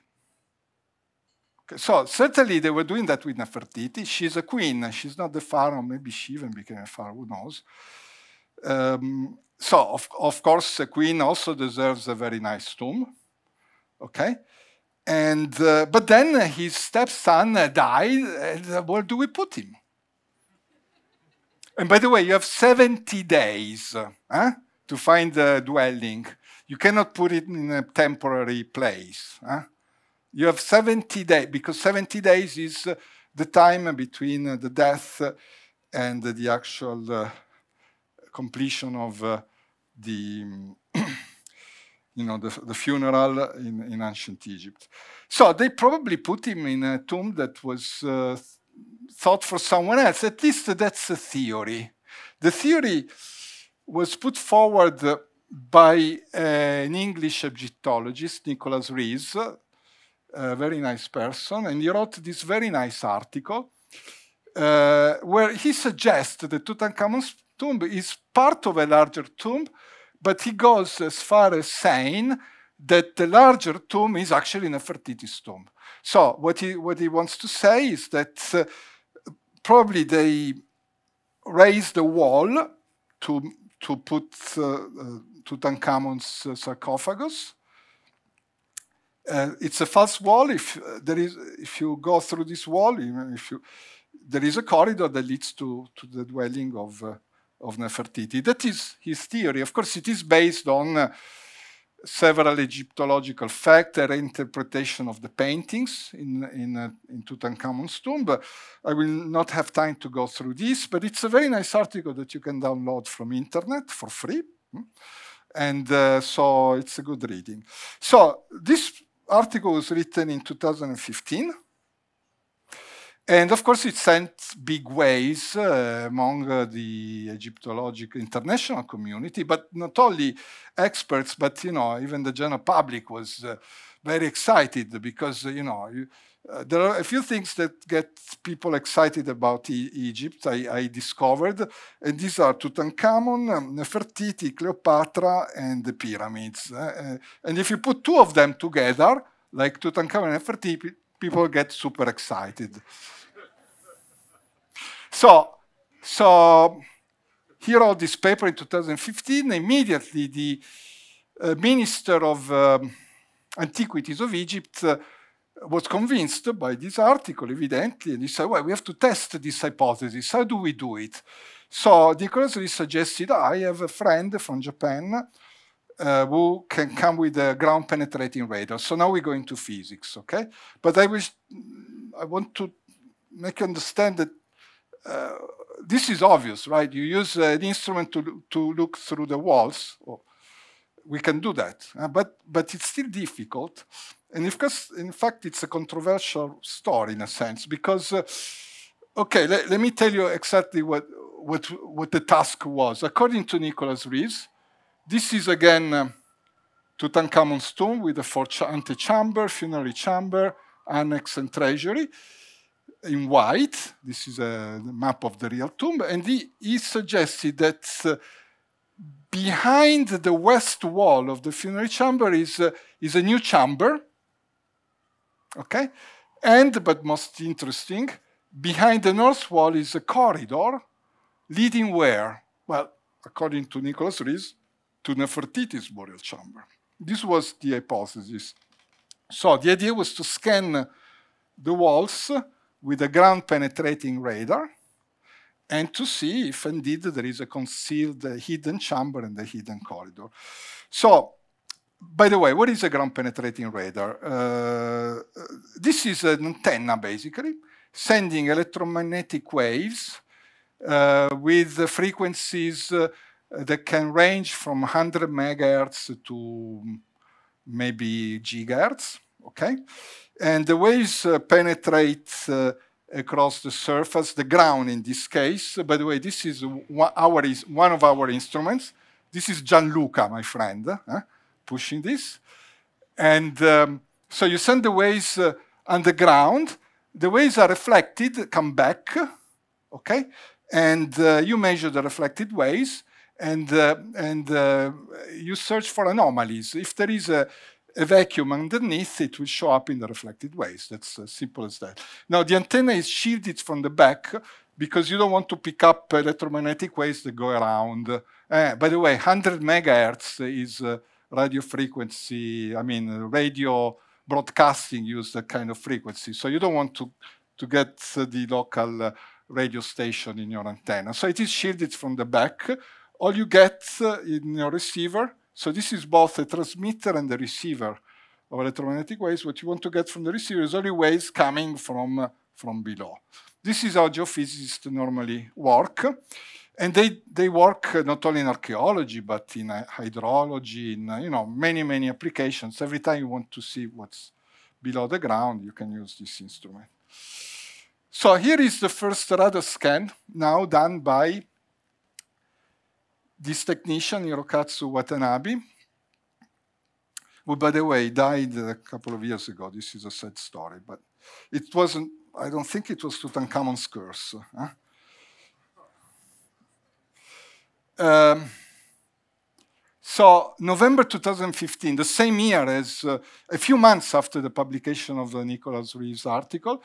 so certainly they were doing that with Nefertiti. She's a queen. She's not the pharaoh. Maybe she even became a pharaoh. Who knows? Um, so of, of course, the queen also deserves a very nice tomb. Okay. And uh, but then his stepson died. And uh, where do we put him? And by the way, you have 70 days huh, eh, to find a dwelling. You cannot put it in a temporary place. Huh? Eh? You have 70 days, because 70 days is the time between the death and the actual uh, completion of uh, the, you know, the, the funeral in, in, ancient Egypt. So they probably put him in a tomb that was uh, thought for someone else. At least that's a theory. The theory was put forward by an English Egyptologist, Nicholas Rees, a very nice person, and he wrote this very nice article uh, where he suggests that Tutankhamun's tomb is part of a larger tomb, but he goes as far as saying that the larger tomb is actually Nefertiti's tomb. So what he, what he wants to say is that uh, probably they raised the wall to, to put uh, uh Tutankhamun's uh, sarcophagus, uh, it's a false wall. If uh, there is, if you go through this wall, even if you, there is a corridor that leads to to the dwelling of uh, of Nefertiti. That is his theory. Of course, it is based on uh, several Egyptological facts, and interpretation of the paintings in in, uh, in Tutankhamun's tomb. But I will not have time to go through this. But it's a very nice article that you can download from internet for free. Hmm, and so it's a good reading. So this article was written in 2015. And of course, it sent big waves uh, among uh, the Egyptological international community, but not only experts, but you know, even the general public was uh, very excited because you know you, uh, there are a few things that get people excited about e Egypt, I, I, discovered, and these are Tutankhamun, um, Nefertiti, Cleopatra, and the pyramids. Uh, uh, and if you put two of them together, like Tutankhamun and Nefertiti, people get super excited. so, so he wrote this paper in 2015. Immediately, the uh, minister of um, antiquities of Egypt uh, was convinced by this article, evidently, and he said, well, we have to test this hypothesis. How do we do it? So Nicholas suggested, I have a friend from Japan uh, who can come with a ground penetrating radar. So now we go into physics, okay? But I wish, I want to make you understand that uh, this is obvious, right? You use uh, an instrument to, to look through the walls. Oh, we can do that, uh, but, but it's still difficult and in fact, it's a controversial story in a sense because, uh, okay, let, let, me tell you exactly what, what, what the task was. According to Nicholas Rees, this is again um, Tutankhamun's tomb with the antechamber, funerary chamber, annex, and treasury in white. This is a map of the real tomb. And he, he suggested that uh, behind the west wall of the funerary chamber is, uh, is a new chamber Okay? And, but most interesting, behind the north wall is a corridor leading where? Well, according to Nicholas Rees, to Nefertiti's burial chamber. This was the hypothesis. So the idea was to scan the walls with a ground penetrating radar and to see if indeed there is a concealed hidden chamber and a hidden corridor. So by the way, what is a ground penetrating radar? Uh, this is an antenna, basically, sending electromagnetic waves uh, with frequencies uh, that can range from 100 megahertz to maybe gigahertz, okay? And the waves uh, penetrate uh, across the surface, the ground in this case. By the way, this is one, our, one of our instruments. This is Gianluca, my friend. Huh? pushing this. And um, so you send the waves uh, underground. The waves are reflected, come back, okay? And uh, you measure the reflected waves and, uh, and uh, you search for anomalies. If there is a, a vacuum underneath, it will show up in the reflected waves. That's as simple as that. Now, the antenna is shielded from the back because you don't want to pick up electromagnetic waves that go around. Uh, by the way, 100 megahertz is uh, radio frequency, I mean, uh, radio broadcasting use that kind of frequency. So you don't want to, to get uh, the local uh, radio station in your antenna. So it is shielded from the back. All you get in your receiver, so this is both a transmitter and a receiver of electromagnetic waves. What you want to get from the receiver is only waves coming from, from below. This is how geophysicists normally work and they, they work uh, not only in archaeology, but in uh, hydrology, in uh, you know, many, many applications. Every time you want to see what's below the ground, you can use this instrument. So here is the first radar scan, now done by this technician, Hirokatsu Watanabe, who, by the way, died a couple of years ago. This is a sad story, but it wasn't, I don't think it was Tutankhamun's curse. Huh? Um, so November 2015, the same year as uh, a few months after the publication of the Nicholas Rees article,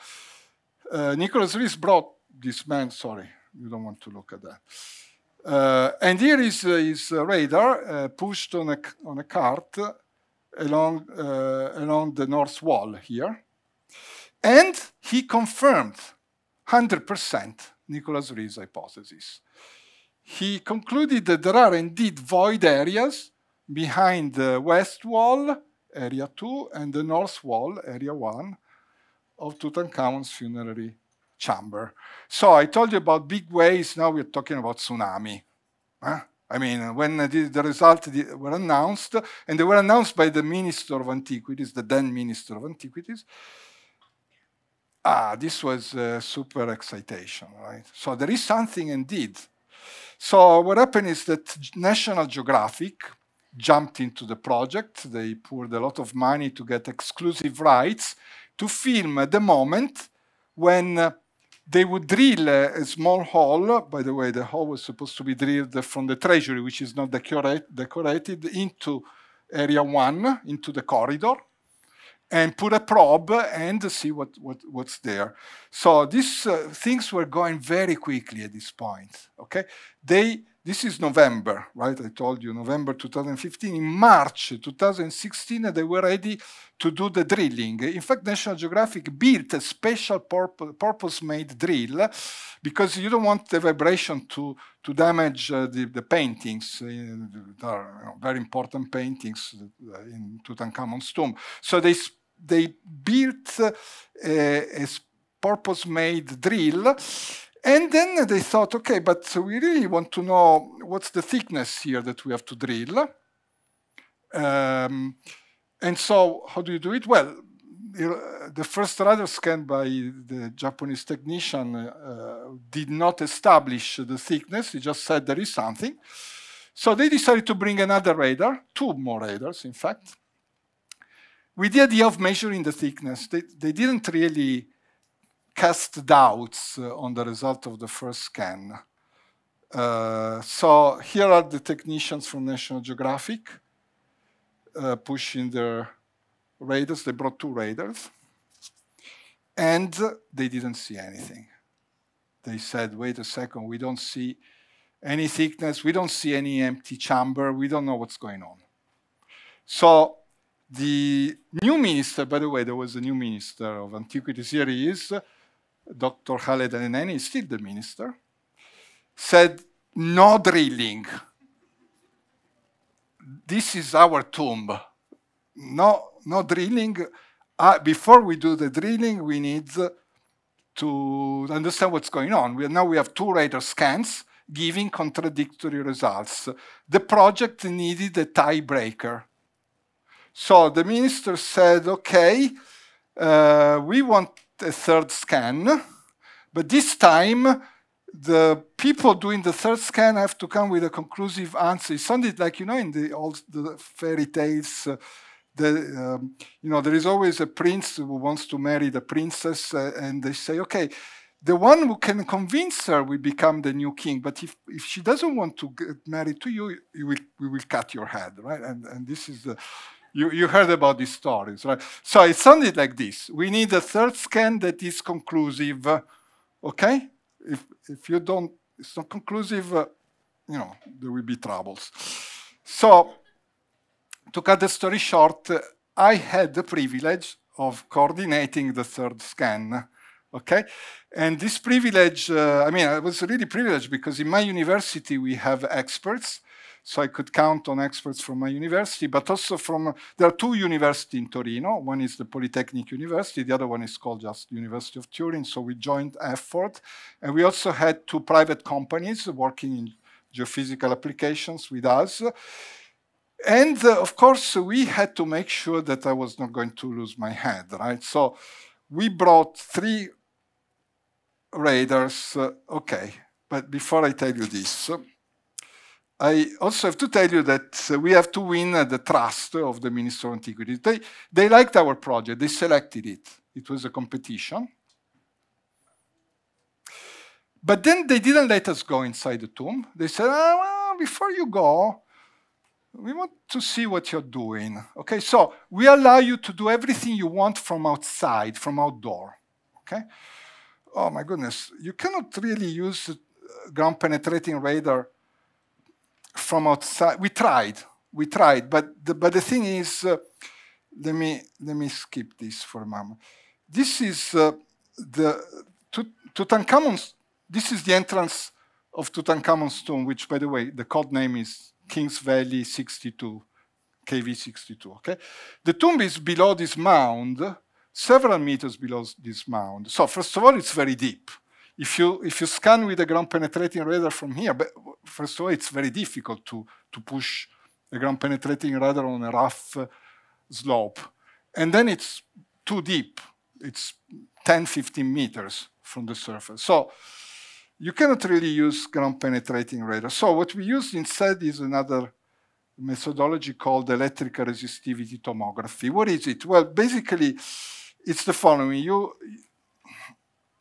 uh, Nicholas Rees brought this man, sorry, you don't want to look at that. Uh, and here is uh, his radar uh, pushed on a, on a cart along, uh, along the north wall here. And he confirmed 100% Nicholas Rees' hypothesis he concluded that there are indeed void areas behind the west wall, area 2, and the north wall, area 1, of Tutankhamun's funerary chamber. So I told you about big waves, now we're talking about tsunami. Huh? I mean, when the, the results were announced, and they were announced by the Minister of Antiquities, the then Minister of Antiquities, ah, this was uh, super excitation, right? So there is something indeed so what happened is that National Geographic jumped into the project. They poured a lot of money to get exclusive rights to film at the moment when uh, they would drill a, small hole. By the way, the hole was supposed to be drilled from the treasury, which is not decorate, decorated, into area one, into the corridor and put a probe and see what, what, what's there. So these uh, things were going very quickly at this point. Okay, They this is November, right? I told you November 2015. In March 2016, they were ready to do the drilling. In fact, National Geographic built a special purpose-made drill because you don't want the vibration to, to damage uh, the, the, paintings. Uh, are, you know, very important paintings uh, in Tutankhamun's tomb. So they, they built uh, a, a purpose-made drill and then they thought, okay, but we really want to know what's the thickness here that we have to drill. Um, and so how do you do it? Well, the first radar scan by the Japanese technician uh, did not establish the thickness. He just said there is something. So they decided to bring another radar, two more radars, in fact, with the idea of measuring the thickness. They, they didn't really cast doubts uh, on the result of the first scan. Uh, so here are the technicians from National Geographic uh, pushing their radars. They brought two radars. And they didn't see anything. They said, wait a second, we don't see any thickness, we don't see any empty chamber, we don't know what's going on. So the new minister, by the way, there was a new minister of antiquities, here he is, Dr. Khaled Eneni is still the minister, said, no drilling. This is our tomb. No, no drilling. Uh, before we do the drilling, we need to understand what's going on. We, now we have two radar scans giving contradictory results. The project needed a tiebreaker. So the minister said, okay, uh, we want a third scan. But this time, the people doing the third scan have to come with a conclusive answer. It sounded like, you know, in the old the fairy tales, uh, the, um, you know, there is always a prince who wants to marry the princess, uh, and they say, okay, the one who can convince her will become the new king. But if, if she doesn't want to get married to you, you will, we will cut your head, right? And, and this is the, you, you heard about these stories, right? So it sounded like this. We need a third scan that is conclusive, okay? If, if you don't, it's not conclusive, uh, you know, there will be troubles. So to cut the story short, uh, I had the privilege of coordinating the third scan okay? And this privilege, uh, I mean, I was really privileged because in my university we have experts so I could count on experts from my university, but also from, there are two universities in Torino. One is the Polytechnic University, the other one is called just University of Turin, so we joined effort. And we also had two private companies working in geophysical applications with us. And uh, of course, we had to make sure that I was not going to lose my head, right? So we brought three radars, uh, okay, but before I tell you this, I also have to tell you that uh, we have to win the trust of the Minister of Antiquities. They, they liked our project, they selected it. It was a competition. But then they didn't let us go inside the tomb. They said, oh, well, before you go, we want to see what you're doing. Okay, so we allow you to do everything you want from outside, from outdoor. Okay? Oh my goodness, you cannot really use uh, ground penetrating radar from outside. We tried, we tried, but the, but the thing is, uh, let me let me skip this for a moment. This is uh, the Tutankhamun's. This is the entrance of Tutankhamun's tomb, which, by the way, the code name is Kings Valley 62, KV 62. Okay, the tomb is below this mound, several meters below this mound. So first of all, it's very deep if you if you scan with a ground penetrating radar from here, but first of all, it's very difficult to to push a ground penetrating radar on a rough uh, slope, and then it's too deep. It's 10, 15 meters from the surface. So you cannot really use ground penetrating radar. So what we use instead is another methodology called electrical resistivity tomography. What is it? Well, basically, it's the following. You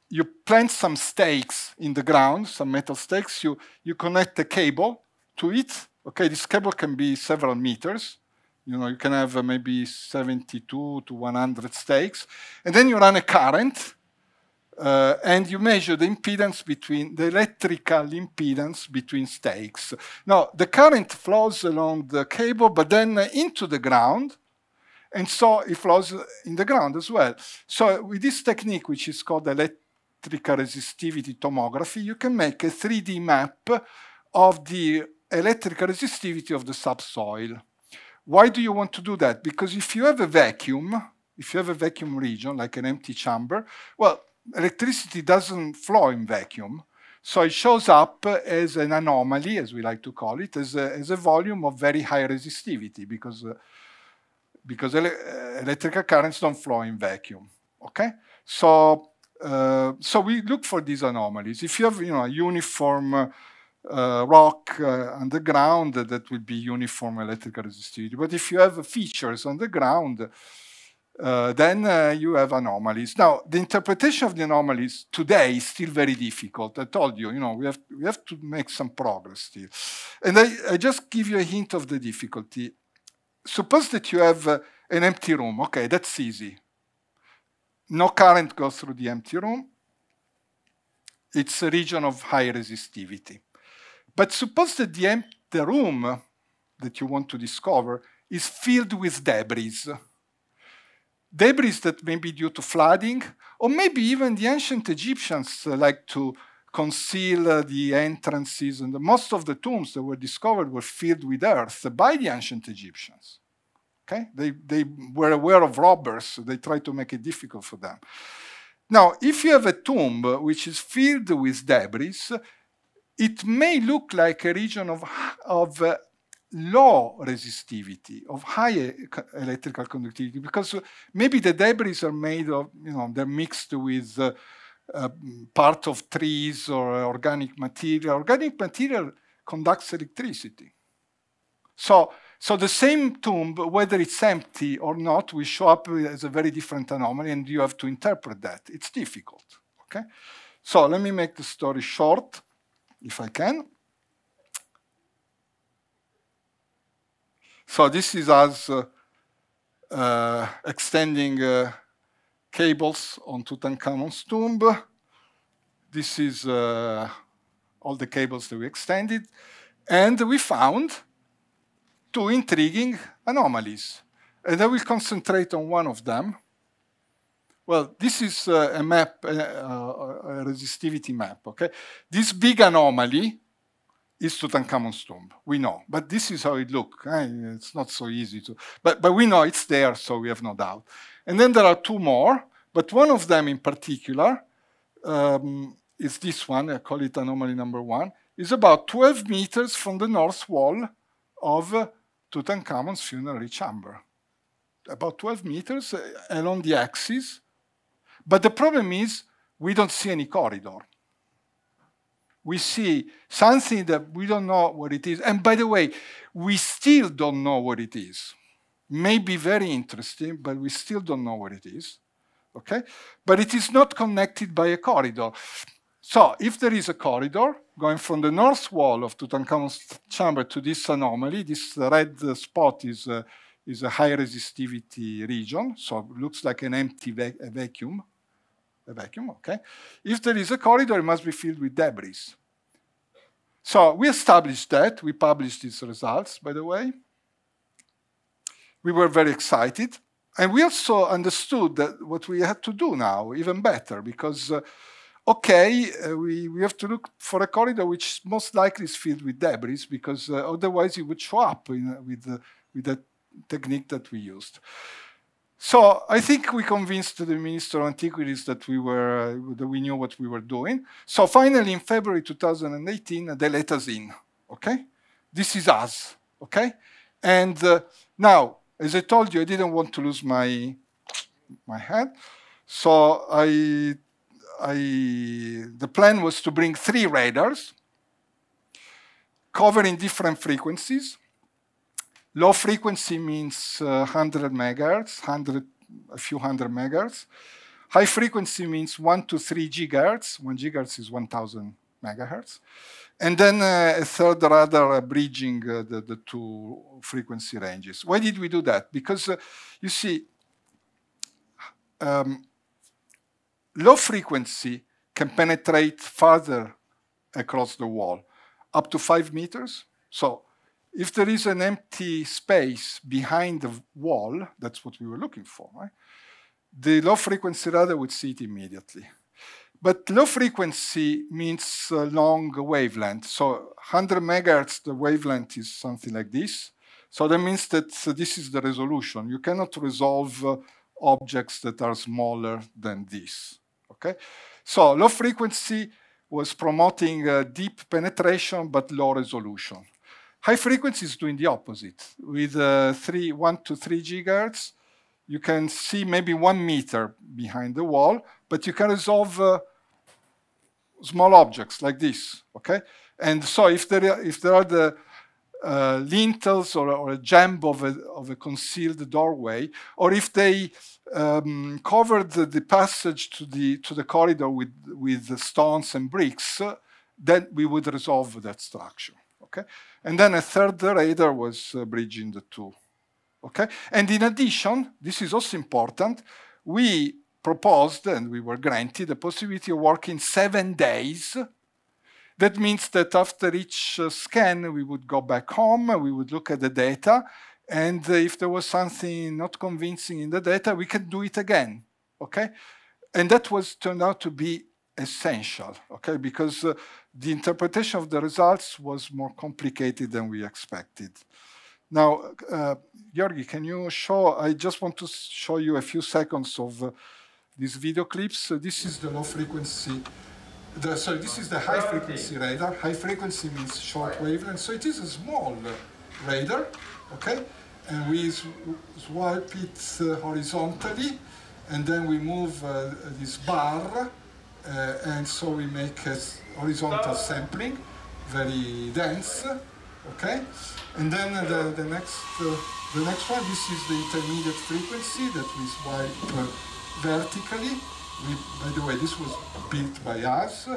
you plant some stakes in the ground, some metal stakes. You, you connect a cable to it. Okay, this cable can be several meters. You know, you can have uh, maybe 72 to 100 stakes. And then you run a current, uh, and you measure the impedance between, the electrical impedance between stakes. Now, the current flows along the cable, but then uh, into the ground, and so it flows uh, in the ground as well. So with this technique, which is called electric electrical resistivity tomography, you can make a 3D map of the electrical resistivity of the subsoil. Why do you want to do that? Because if you have a vacuum, if you have a vacuum region, like an empty chamber, well, electricity doesn't flow in vacuum. So it shows up as an anomaly, as we like to call it, as a, as a volume of very high resistivity because, uh, because ele electrical currents don't flow in vacuum, okay? So uh, so we look for these anomalies. If you have you know, a uniform uh, uh, rock uh, on the ground, uh, that will be uniform electrical resistivity. But if you have features on the ground, then you have anomalies. Now, the interpretation of the anomalies today is still very difficult. I told you, you know, we have, we have to make some progress still. And I, I just give you a hint of the difficulty. Suppose that you have an empty room. Okay, that's easy no current goes through the empty room. It's a region of high resistivity. But suppose that the, the room that you want to discover is filled with debris. Debris that may be due to flooding, or maybe even the ancient Egyptians uh, like to conceal uh, the entrances, and the, most of the tombs that were discovered were filled with earth by the ancient Egyptians. Okay? They, they were aware of robbers, so they tried to make it difficult for them. Now, if you have a tomb which is filled with debris, it may look like a region of, of uh, low resistivity, of high electrical conductivity, because maybe the debris are made of, you know, they're mixed with uh, uh, part of trees or organic material. Organic material conducts electricity. So so the same tomb, whether it's empty or not, will show up as a very different anomaly, and you have to interpret that. It's difficult. Okay? So let me make the story short, if I can. So this is us uh, uh, extending uh, cables on Tutankhamun's tomb. This is uh, all the cables that we extended. And we found two intriguing anomalies. And I will concentrate on one of them. Well, this is uh, a map, uh, uh, a resistivity map, okay? This big anomaly is Tutankhamun's tomb, we know. But this is how it looks. Eh? It's not so easy to, but, but we know it's there, so we have no doubt. And then there are two more, but one of them in particular um, is this one, I call it anomaly number one, is about 12 meters from the north wall of uh, Tutankhamun's funerary chamber, about 12 meters eh, along the axis. But the problem is we don't see any corridor. We see something that we don't know what it is. And by the way, we still don't know what it is. Maybe very interesting, but we still don't know what it is. Okay? But it is not connected by a corridor. So if there is a corridor, going from the north wall of Tutankhamun's chamber to this anomaly. This red spot is, uh, is a high resistivity region, so it looks like an empty a vacuum. A vacuum, okay? If there is a corridor, it must be filled with debris. So we established that. We published these results, by the way. We were very excited. And we also understood that what we had to do now, even better, because uh, okay, uh, we, we have to look for a corridor which most likely is filled with debris because uh, otherwise it would show up in, with, with the technique that we used. So I think we convinced the Minister of Antiquities that we were uh, that we knew what we were doing. So finally, in February 2018, they let us in. Okay, this is us. Okay, and uh, now, as I told you, I didn't want to lose my my head, so I I, the plan was to bring three radars covering different frequencies. Low frequency means uh, 100 megahertz, 100, a few hundred megahertz. High frequency means 1 to 3 gigahertz. 1 gigahertz is 1,000 megahertz. And then uh, a third radar uh, bridging uh, the, the, two frequency ranges. Why did we do that? Because, uh, you see, um, low frequency can penetrate farther across the wall, up to five meters. So if there is an empty space behind the wall, that's what we were looking for, right? The low frequency radar would see it immediately. But low frequency means long wavelength. So 100 megahertz, the wavelength is something like this. So that means that this is the resolution. You cannot resolve uh, objects that are smaller than this. Okay, so low frequency was promoting uh, deep penetration but low resolution. High frequency is doing the opposite. With uh, three, 1 to 3 gigahertz, you can see maybe one meter behind the wall, but you can resolve uh, small objects like this, okay? And so if there, if there are the uh, lintels or, or, a jamb of a, of a, concealed doorway, or if they um, covered the, the, passage to the, to the corridor with, with stones and bricks, uh, then we would resolve that structure. Okay? And then a third radar was uh, bridging the two. Okay? And in addition, this is also important, we proposed and we were granted the possibility of working seven days that means that after each uh, scan, we would go back home, we would look at the data, and uh, if there was something not convincing in the data, we can do it again, okay? And that was turned out to be essential, okay? Because uh, the interpretation of the results was more complicated than we expected. Now, uh, Jorgi, can you show? I just want to show you a few seconds of uh, these video clips. So this is the low frequency the, so this is the high frequency radar. High frequency means short wavelength. So it is a small uh, radar, okay? And we swipe it uh, horizontally, and then we move uh, this bar, uh, and so we make a horizontal sampling, very dense, okay? And then the, the next uh, the next one, this is the intermediate frequency that we swipe uh, vertically, we, by the way, this was built by us.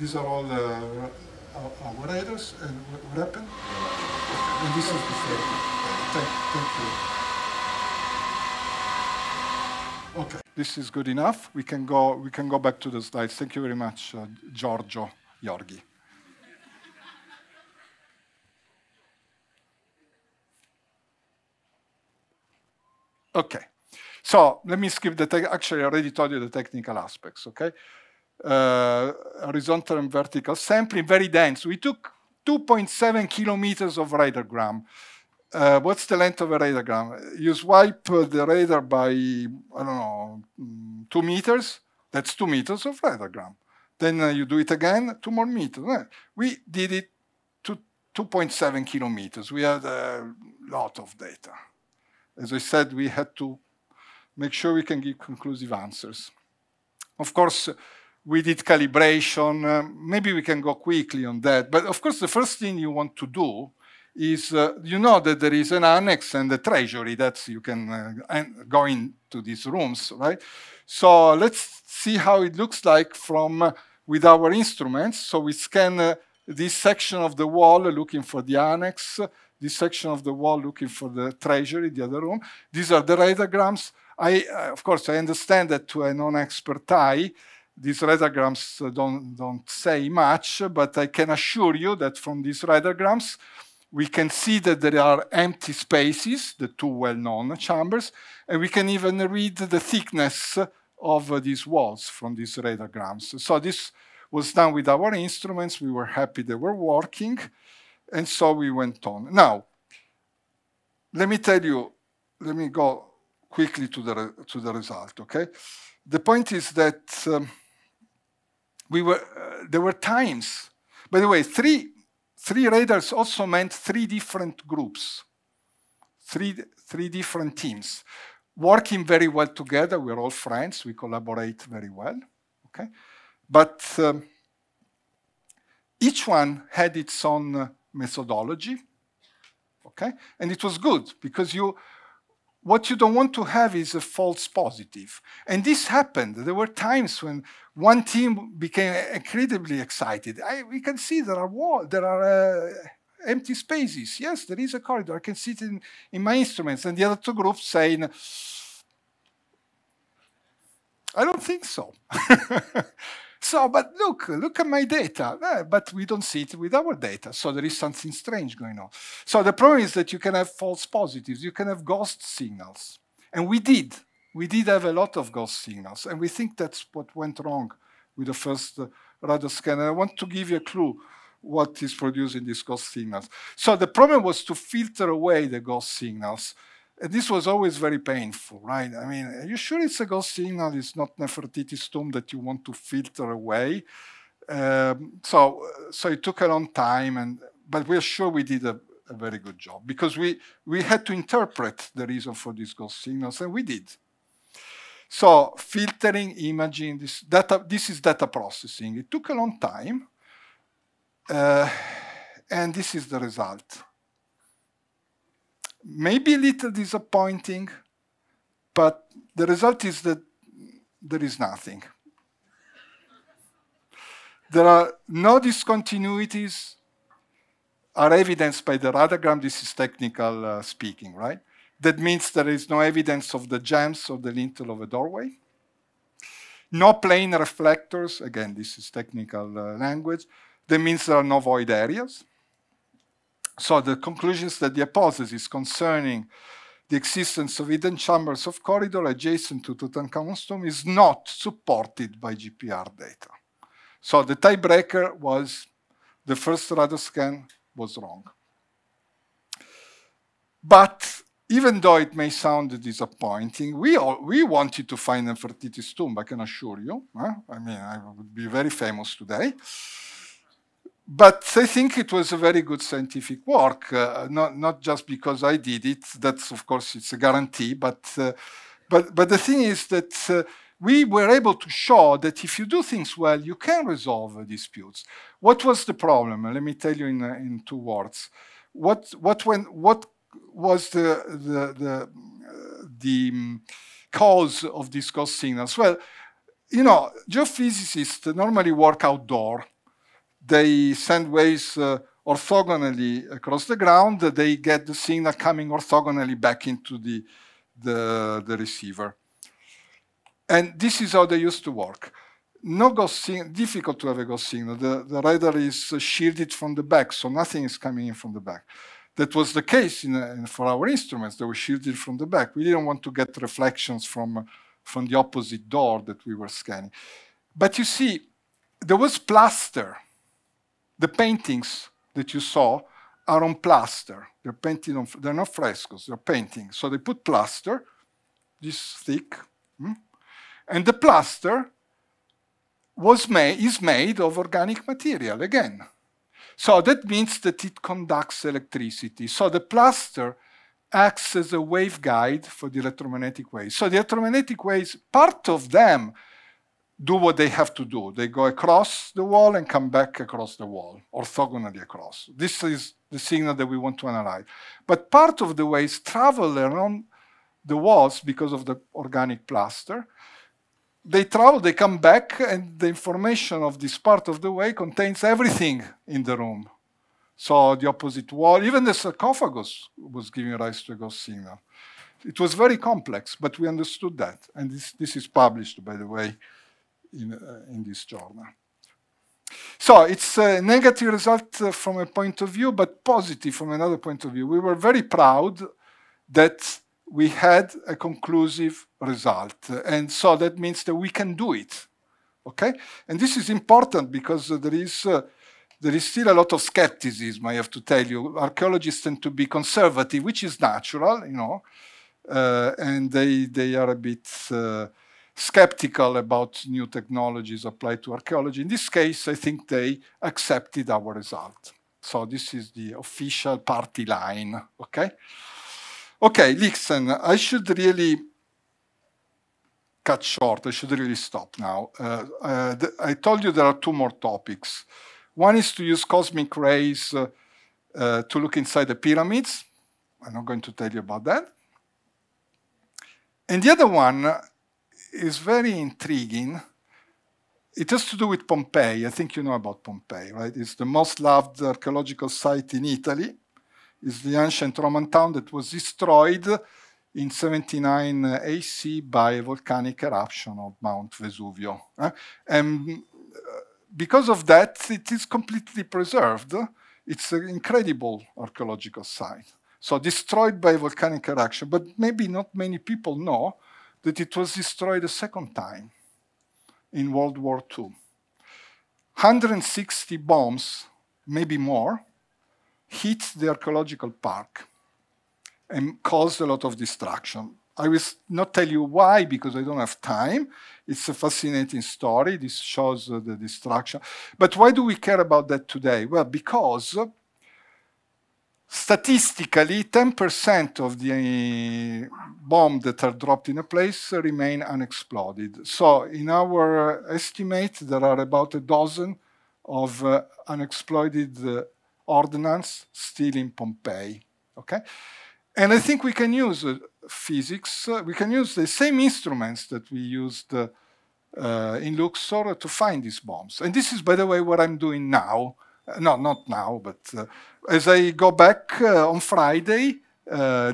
These are all uh, our, our riders and what happened. And this is the third. Thank, thank you. Okay, this is good enough. We can go. We can go back to the slides. Thank you very much, uh, Giorgio Giorgi. Okay. So let me skip the, actually I already told you the technical aspects, okay? Uh, horizontal and vertical sampling, very dense. We took 2.7 kilometers of radargram. Uh, what's the length of a radargram? You swipe the radar by, I don't know, mm, two meters. That's two meters of radargram. Then uh, you do it again, two more meters. Eh, we did it to 2.7 kilometers. We had a lot of data. As I said, we had to make sure we can give conclusive answers. Of course, we did calibration. Uh, maybe we can go quickly on that. But of course, the first thing you want to do is uh, you know that there is an annex and the treasury that you can uh, go into these rooms, right? So let's see how it looks like from uh, with our instruments. So we scan uh, this section of the wall looking for the annex, this section of the wall looking for the treasury, the other room. These are the radigrams. I, uh, of course, I understand that to a non-expert eye, these radargrams uh, don't, don't say much, but I can assure you that from these radargrams, we can see that there are empty spaces, the two well-known chambers, and we can even read the thickness of uh, these walls from these radargrams. So this was done with our instruments. We were happy they were working, and so we went on. Now, let me tell you, let me go quickly to the, to the result, okay? The point is that um, we were, uh, there were times, by the way, three, three radars also meant three different groups, three, three different teams, working very well together, we're all friends, we collaborate very well, okay? But um, each one had its own uh, methodology, okay? And it was good because you, what you don't want to have is a false positive. And this happened. There were times when one team became incredibly excited. I, we can see there are walls, there are uh, empty spaces. Yes, there is a corridor. I can see it in, in my instruments. And the other two groups saying, I don't think so. So, but look, look at my data. Eh, but we don't see it with our data. So there is something strange going on. So the problem is that you can have false positives. You can have ghost signals. And we did. We did have a lot of ghost signals. And we think that's what went wrong with the first uh, radar scanner. I want to give you a clue what is producing these ghost signals. So the problem was to filter away the ghost signals this was always very painful, right? I mean, are you sure it's a ghost signal? It's not Nefertiti's tomb that you want to filter away. Um, so, so it took a long time, and but we're sure we did a, a, very good job because we we had to interpret the reason for these ghost signals, and we did. So, filtering, imaging, this data, this is data processing. It took a long time, uh, and this is the result maybe a little disappointing, but the result is that there is nothing. There are no discontinuities are evidenced by the radagram. This is technical uh, speaking, right? That means there is no evidence of the jams or the lintel of a doorway. No plane reflectors, again, this is technical uh, language. That means there are no void areas. So the conclusions that the hypothesis concerning the existence of hidden chambers of corridor adjacent to Tutankhamun's tomb is not supported by GPR data. So the tiebreaker was the first radar scan was wrong. But even though it may sound disappointing, we, all, we wanted to find Nefertiti's tomb, I can assure you. Huh? I mean, I would be very famous today but I think it was a very good scientific work, uh, not, not just because I did it. That's, of course, it's a guarantee. But, uh, but, but the thing is that uh, we were able to show that if you do things well, you can resolve disputes. What was the problem? Let me tell you in, uh, in two words. What, what, when, what was the, the, the, the um, cause of these cost signals? Well, you know, geophysicists normally work outdoor they send waves uh, orthogonally across the ground, they get the signal coming orthogonally back into the, the, the receiver. And this is how they used to work. No ghost signal, difficult to have a ghost signal. The, the radar is shielded from the back, so nothing is coming in from the back. That was the case in, in, for our instruments. They were shielded from the back. We didn't want to get reflections from, from the opposite door that we were scanning. But you see, there was plaster the paintings that you saw are on plaster. They're painted on, they're not frescoes, they're paintings. So they put plaster, this thick, hmm? and the plaster was made, is made of organic material again. So that means that it conducts electricity. So the plaster acts as a waveguide for the electromagnetic waves. So the electromagnetic waves, part of them do what they have to do. They go across the wall and come back across the wall, orthogonally across. This is the signal that we want to analyze. But part of the waves travel around the walls because of the organic plaster. They travel, they come back, and the information of this part of the way contains everything in the room. So the opposite wall, even the sarcophagus was giving rise to a ghost signal. It was very complex, but we understood that. And this, this is published, by the way, in, uh, in this journal. So it's a negative result uh, from a point of view, but positive from another point of view. We were very proud that we had a conclusive result. Uh, and so that means that we can do it. Okay? And this is important because there is, uh, there is still a lot of skepticism, I have to tell you. Archaeologists tend to be conservative, which is natural, you know, uh, and they, they are a bit. Uh, skeptical about new technologies applied to archaeology. In this case, I think they accepted our result. So this is the official party line, okay? Okay, listen, I should really cut short. I should really stop now. Uh, uh, I told you there are two more topics. One is to use cosmic rays uh, uh, to look inside the pyramids. I'm not going to tell you about that. And the other one is very intriguing. It has to do with Pompeii. I think you know about Pompeii, right? It's the most loved archaeological site in Italy. It's the ancient Roman town that was destroyed in 79 AC by a volcanic eruption of Mount Vesuvio. Eh? And uh, because of that, it is completely preserved. It's an incredible archaeological site. So destroyed by volcanic eruption, but maybe not many people know that it was destroyed a second time in World War II. 160 bombs, maybe more, hit the archaeological park and caused a lot of destruction. I will not tell you why because I don't have time. It's a fascinating story. This shows uh, the destruction. But why do we care about that today? Well, because statistically 10% of the bombs that are dropped in a place remain unexploded. So in our estimate, there are about a dozen of uh, unexploded uh, ordnance still in Pompeii. Okay? And I think we can use uh, physics, uh, we can use the same instruments that we used uh, uh, in Luxor to find these bombs. And this is, by the way, what I'm doing now uh, no, not now, but uh, as I go back uh, on Friday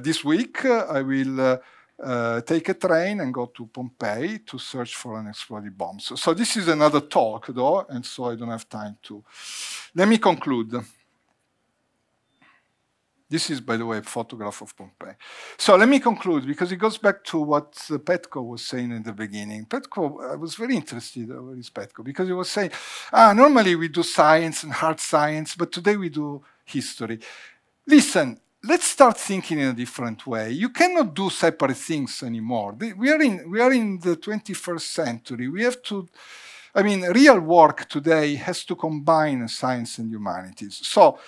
this week, I will take a train and go to Pompeii to search for an exploded So, so this is another talk, though, and so I don't have time to. Let me conclude. This is, by the way, a photograph of Pompeii. So let me conclude, because it goes back to what uh, Petko was saying in the beginning. Petko, I was very interested, his Petko, because he was saying, ah, normally we do science and hard science, but today we do history. Listen, let's start thinking in a different way. You cannot do separate things anymore. We are in, we are in the 21st century. We have to... I mean, real work today has to combine science and humanities. So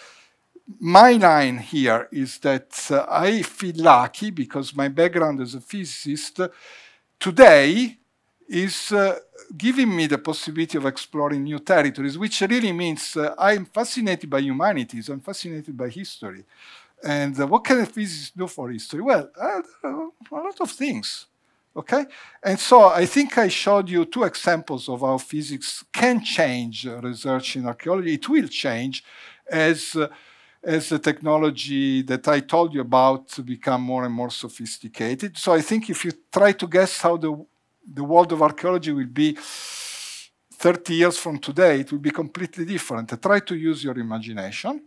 my line here is that uh, I feel lucky because my background as a physicist uh, today is uh, giving me the possibility of exploring new territories, which really means uh, I'm fascinated by humanities, I'm fascinated by history. And uh, what can a physicist do for history? Well, a lot of things. Okay? And so I think I showed you two examples of how physics can change research in archaeology. It will change as uh, as the technology that I told you about to become more and more sophisticated. So I think if you try to guess how the, the world of archaeology will be 30 years from today, it will be completely different. Try to use your imagination,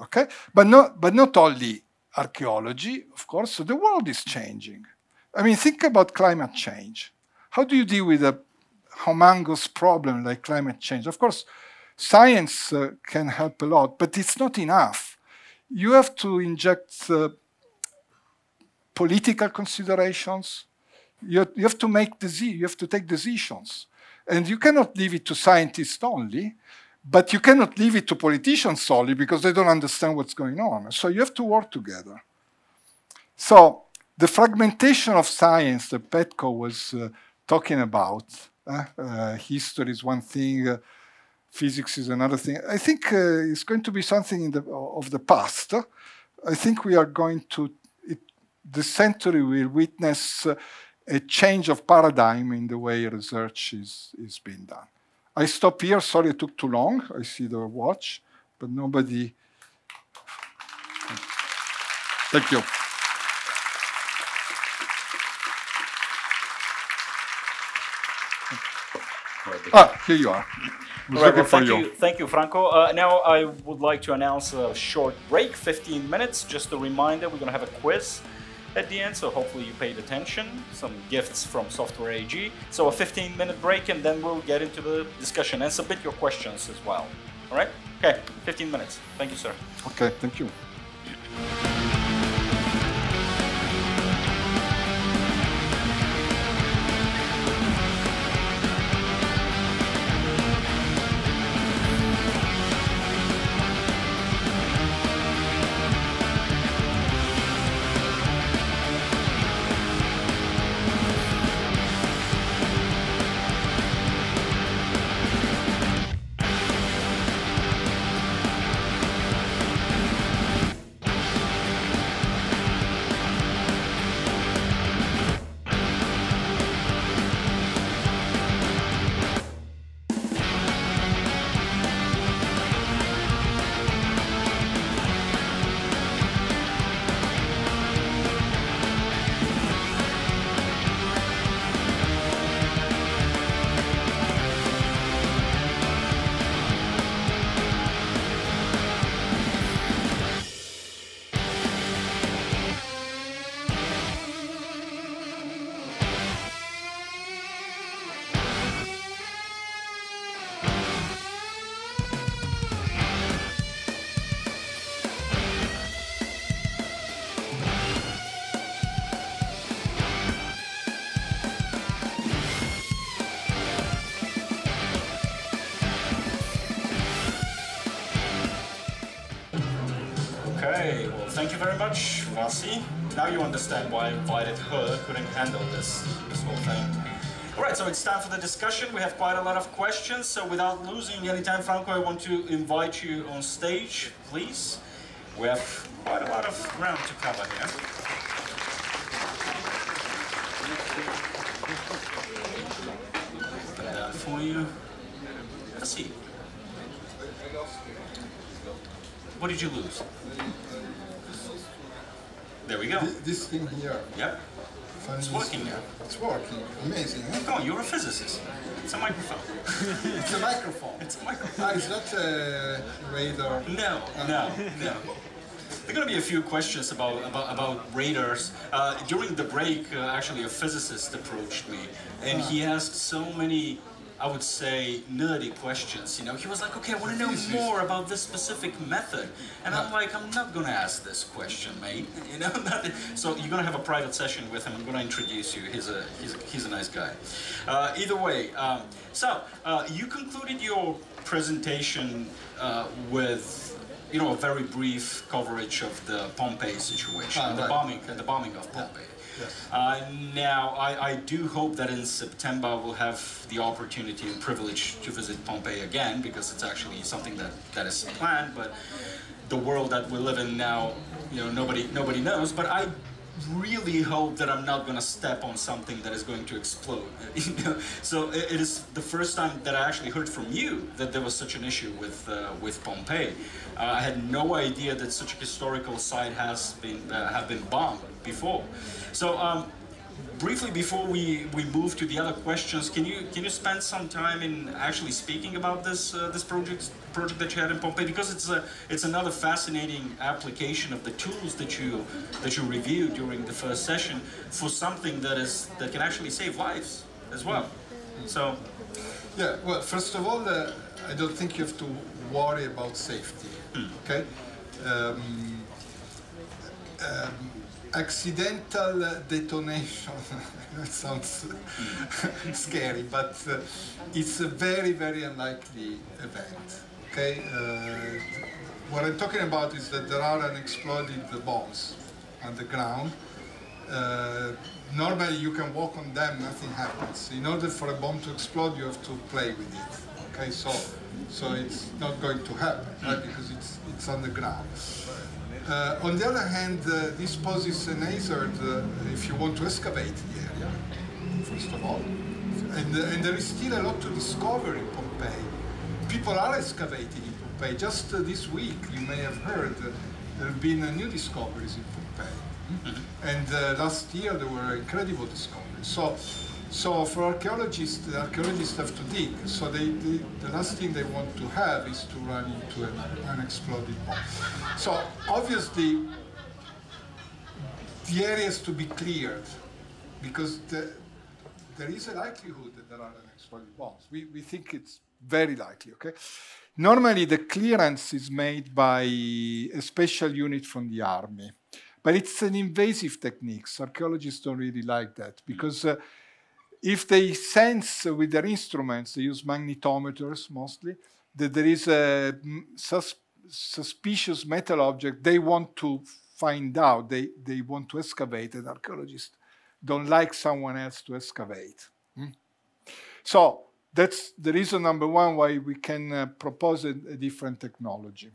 okay? But not, but not only archaeology, of course, so the world is changing. I mean, think about climate change. How do you deal with a humongous problem like climate change? Of course, science uh, can help a lot, but it's not enough you have to inject uh, political considerations. You, you have to make you have to take decisions, and you cannot leave it to scientists only, but you cannot leave it to politicians only because they don't understand what's going on. So you have to work together. So the fragmentation of science that Petko was uh, talking about. Uh, uh history is one thing uh, physics is another thing. I think uh, it's going to be something the, of the past. I think we are going to, it, century will witness uh, a change of paradigm in the way research is, is being done. I stop here. Sorry it took too long. I see the watch, but nobody. Thank you. Ah, here you are. All right, well, thank you. you.
Thank you, Franco. Uh, now I would like to announce a short break, 15 minutes. Just a reminder, we're going to have a quiz at the end, so hopefully you paid attention. Some gifts from Software AG. So a 15 minute break, and then we'll get into the discussion and submit your questions as well. All right? Okay, 15 minutes. Thank you, sir. Okay, thank you. you very much, Vasi. Now you understand why Violeta her, couldn't handle this, this whole thing. Alright, so it's time for the discussion. We have quite a lot of questions, so without losing any time, Franco, I want to invite you on stage, please. We have quite a lot of ground to cover here. Uh, for you. Let's see. What did you lose?
There we go. Th this thing here. Yep. it's working now. It's working. Amazing. Huh? Come on, you're a physicist. It's a microphone. it's a microphone. It's a microphone. Ah, it's not a radar. No, uh, no, no. There
are going to be a few questions about about, about radars. Uh, during the break, uh, actually, a physicist approached me, and ah. he asked so many I would say, nerdy questions, you know. He was like, okay, I want to know more about this specific method. And I'm like, I'm not going to ask this question, mate. You know, so you're going to have a private session with him. I'm going to introduce you. He's a, he's a, he's a nice guy. Uh, either way, um, so uh, you concluded your presentation uh, with you know, a very brief coverage of the Pompeii situation, ah, the bombing, the bombing of Pompeii. Yeah. Uh, now, I, I, do hope that in September we'll have the opportunity and privilege to visit Pompeii again because it's actually something that, that is planned, but the world that we live in now, you know, nobody, nobody knows. But I really hope that I'm not going to step on something that is going to explode. So it, it is the first time that I actually heard from you that there was such an issue with uh, with Pompeii. Uh, I had no idea that such a historical site has been uh, have been bombed before. So um, briefly before we, we move to the other questions, can you can you spend some time in actually speaking about this uh, this project project that you had in Pompeii because it's a it's another fascinating application of the tools that you that you reviewed during the first session for something that is that can actually save lives as well. So
yeah, well, first of all, uh, I don't think you have to worry about safety. Hmm. Okay. Um, um, accidental detonation. sounds scary, but uh, it's a very, very unlikely event. Okay, uh, what I'm talking about is that there are unexploded bombs on the ground. Uh, normally you can walk on them, nothing happens. In order for a bomb to explode, you have to play with it. Okay, so so it's not going to happen, right? Because it's it's on the ground. Uh, on the other hand, uh, this poses an hazard uh, if you want to excavate the area, first of all. And, uh, and, there is still a lot to discover in Pompeii. People are excavating in Pompeii. Just uh, this week, you may have heard, uh, there have been new discoveries in Pompeii. Mm -hmm. And last year, there were incredible discoveries. So so for archaeologists, the archaeologists have to dig. So they, they, the last thing they want to have is to run into an unexploded bomb. So obviously, the areas to be cleared, because the, there is a likelihood that there are unexploded bombs. We, we think it's very likely, okay? Normally the clearance is made by a special unit from the army, but it's an invasive technique. So archaeologists don't really like that because uh, if they sense with their instruments, they use magnetometers mostly, that there is a mm, sus suspicious metal object, they want to find out, they, they want to excavate, and archaeologists don't like someone else to excavate. Hmm? So that's the reason number one why we can uh, propose a, a, different technology.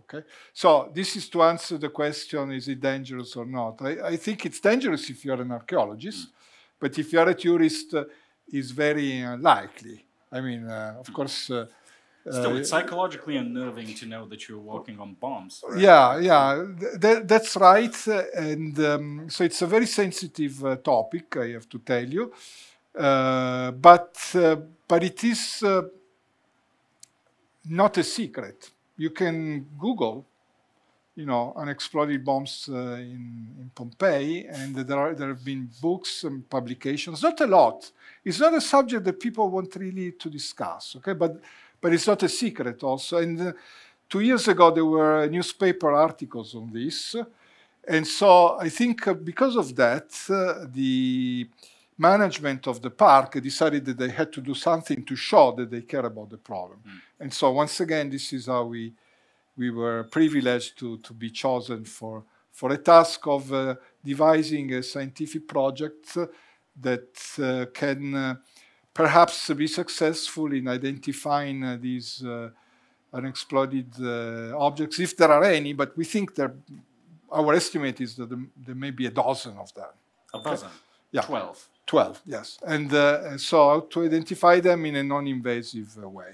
Okay, so this is to answer the question: Is it dangerous or not? I, I think it's dangerous if you are an archaeologist. Mm. But if you are a tourist, uh, it's very unlikely. Uh, I mean, uh, of mm. course. Uh, Still, it's
psychologically unnerving to know that you're walking on bombs. Right? Yeah,
yeah, th that's right. And um, so it's a very sensitive topic, I have to tell you. but but it is not a secret. You can Google you know, unexploded bombs uh, in, in Pompeii, and there, are, there have been books and publications, not a lot. It's not a subject that people want really to discuss, okay? But, but it's not a secret also. And uh, two years ago, there were newspaper articles on this. And so I think uh, because of that, uh, the management of the park decided that they had to do something to show that they care about the problem. Mm. And so once again, this is how we we were privileged to, to be chosen for, for a task of uh, devising a scientific project that uh, can uh, perhaps be successful in identifying uh, these unexploded objects, if there are any, but we think there, our estimate is that there may be a dozen of them. A dozen? Yeah. 12. 12, yes. And uh, so to identify them in a non-invasive uh, way.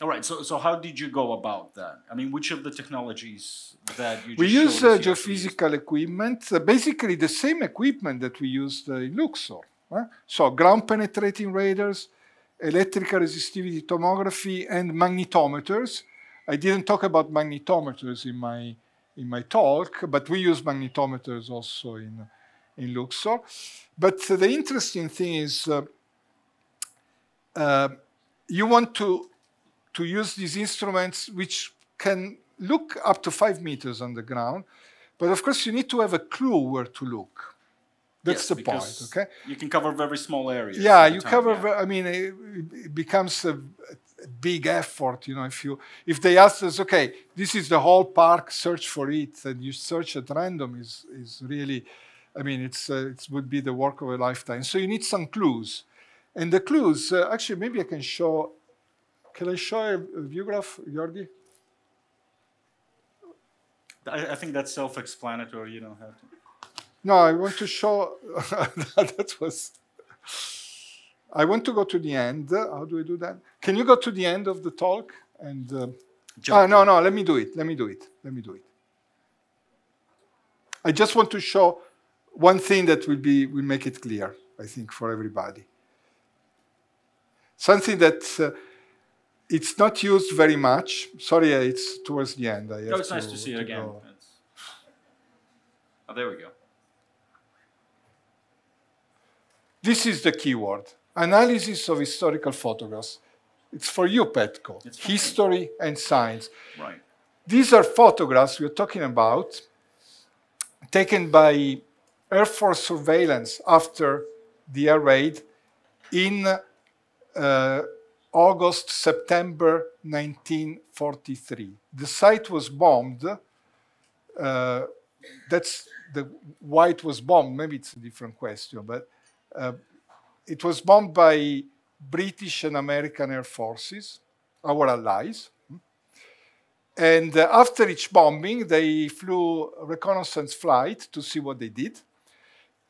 All right. So, so how did you go about that? I mean, which of the technologies that you we use uh,
geophysical equipment, uh, basically the same equipment that we used uh, in Luxor. Huh? So, ground penetrating radars, electrical resistivity tomography, and magnetometers. I didn't talk about magnetometers in my in my talk, but we use magnetometers also in in Luxor. But the interesting thing is. Uh, uh, you want to to use these instruments which can look up to five meters on the ground. But of course, you need to have a clue where to look. That's yes, the point,
okay? You can cover very small areas. Yeah, you time, cover,
yeah. I mean, it, it becomes a, a big effort, you know, if you, if they ask us, okay, this is the whole park, search for it, and you search at random is, is really, I mean, it's, uh, it would be the work of a lifetime. So you need some clues. And the clues, uh, actually, maybe I can show can I show a view graph, Georgi?
I, I think that's self-explanatory. You don't have to.
No, I want to show. that was. I want to go to the end. How do I do that? Can you go to the end of the talk and? Uh, ah, no, no. Let me do it. Let me do it. Let me do it. I just want to show one thing that will be will make it clear. I think for everybody. Something that uh, it's not used very much. Sorry, it's towards the end. I no, it's to, nice to see to it again. Oh, there we go. This is the keyword, analysis of historical photographs. It's for you, Petko. it's history and science. Right. These are photographs we're talking about taken by Air Force surveillance after the air raid in uh, August, September 1943. The site was bombed. Uh, that's the why it was bombed. Maybe it's a different question, but uh, it was bombed by British and American air forces, our allies. And uh, after each bombing, they flew reconnaissance flight to see what they did.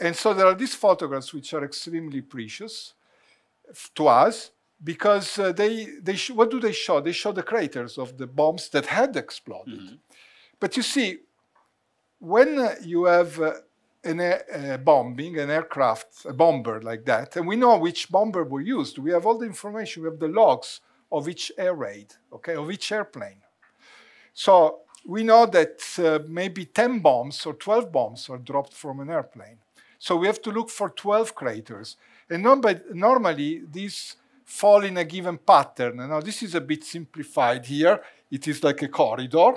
And so there are these photographs which are extremely precious to us because uh, they, they what do they show? They show the craters of the bombs that had exploded. Mm -hmm. But you see, when uh, you have uh, an air, bombing, an aircraft, a bomber like that, and we know which bomber were used, we have all the information, we have the logs of each air raid, okay, of each airplane. So we know that uh, maybe 10 bombs or 12 bombs are dropped from an airplane. So we have to look for 12 craters. And normally, normally these fall in a given pattern. Now, this is a bit simplified here. It is like a corridor,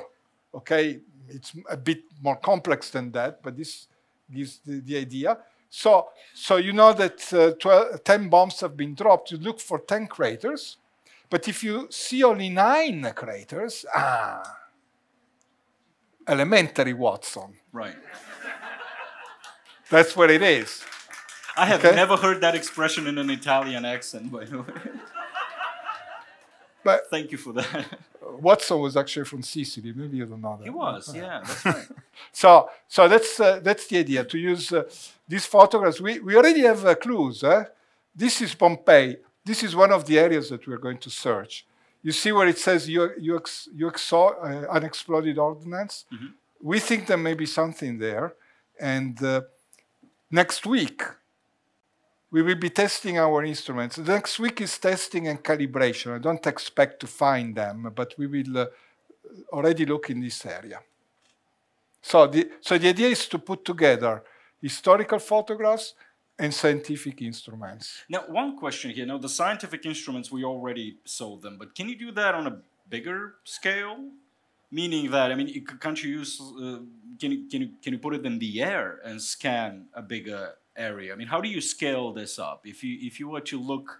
okay? It's a bit more complex than that, but this gives the, the idea. So, so you know that uh, 12, 10 bombs have been dropped. You look for 10 craters, but if you see only nine craters, ah, elementary Watson. Right. That's what it is. I have okay. never heard that
expression in an Italian accent, by the way.
But thank you for that. Watson was actually from Sicily. Maybe you don't know that. He was, yeah, that's right. so, so that's uh, that's the idea to use uh, these photographs. We we already have uh, clues. Eh? This is Pompeii. This is one of the areas that we're going to search. You see where it says you you ex, you exo, uh, unexploded ordnance. Mm -hmm. We think there may be something there, and uh, next week we will be testing our instruments. Next week is testing and calibration. I don't expect to find them, but we will uh, already look in this area. So the, so the idea is to put together historical photographs and scientific instruments.
Now, one question here. Now, the scientific instruments, we already sold them, but can you do that on a bigger scale? Meaning that, I mean, can't you use, uh, can, you, can, you, can you put it in the air and scan a bigger area? I mean, how do you scale this up? If you if you were to look,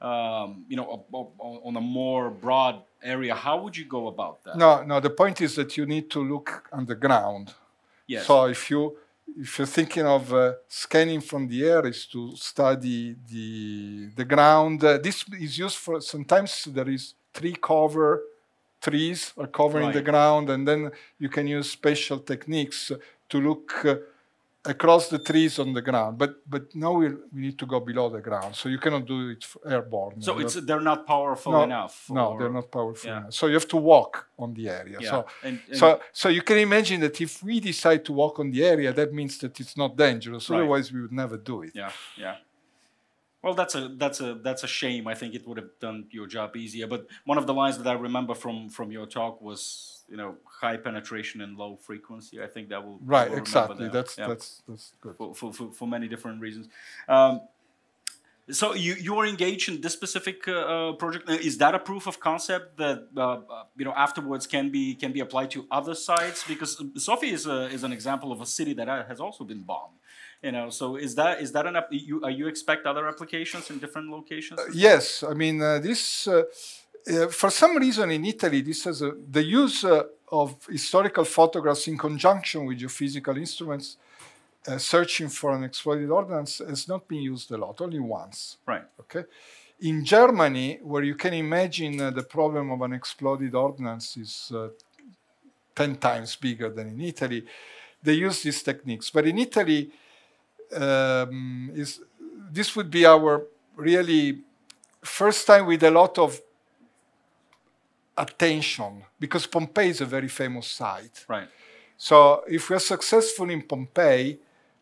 um, you know, on a more broad area, how would you go about that?
No, no. The point is that you need to look on the ground. Yes. So if you if you're thinking of uh, scanning from the air is to study the the ground. Uh, this is used for sometimes there is tree cover trees are covering right. the ground and then you can use special techniques to look uh, across the trees on the ground. But but now we we need to go below the ground, so you cannot do it airborne. So it's they're not powerful no, enough. No, they're not powerful yeah. enough. So you have to walk on the area. Yeah. So and, and so so you can imagine that if we decide to walk on the area, that means that it's not dangerous. Right. Otherwise, we would never do it. Yeah, yeah.
Well, that's a that's a that's a shame. I think it would have done your job easier. But one of the lines that I remember from from your talk was you know high penetration and low frequency. I think that will right exactly. That. That's yeah. that's that's good for, for, for, many different reasons. Um, so you you are engaged in this specific uh, uh project. Is that a proof of concept that uh, you know afterwards can be can be applied to other sites? Because Sofia is a, is an example of a city that has also been bombed. You know, so is that is that an you you expect other applications in different locations? Uh, yes,
I mean uh, this uh, uh, for some reason in Italy, this has a, the use uh, of historical photographs in conjunction with geophysical instruments uh, searching for an exploded ordnance has not been used a lot, only once. Right. Okay. In Germany, where you can imagine uh, the problem of an exploded ordnance is uh, 10 times bigger than in Italy, they use these techniques. But in Italy, um, is, this would be our really first time with a lot of attention because Pompeii is a very famous site. Right. So if we are successful in Pompeii,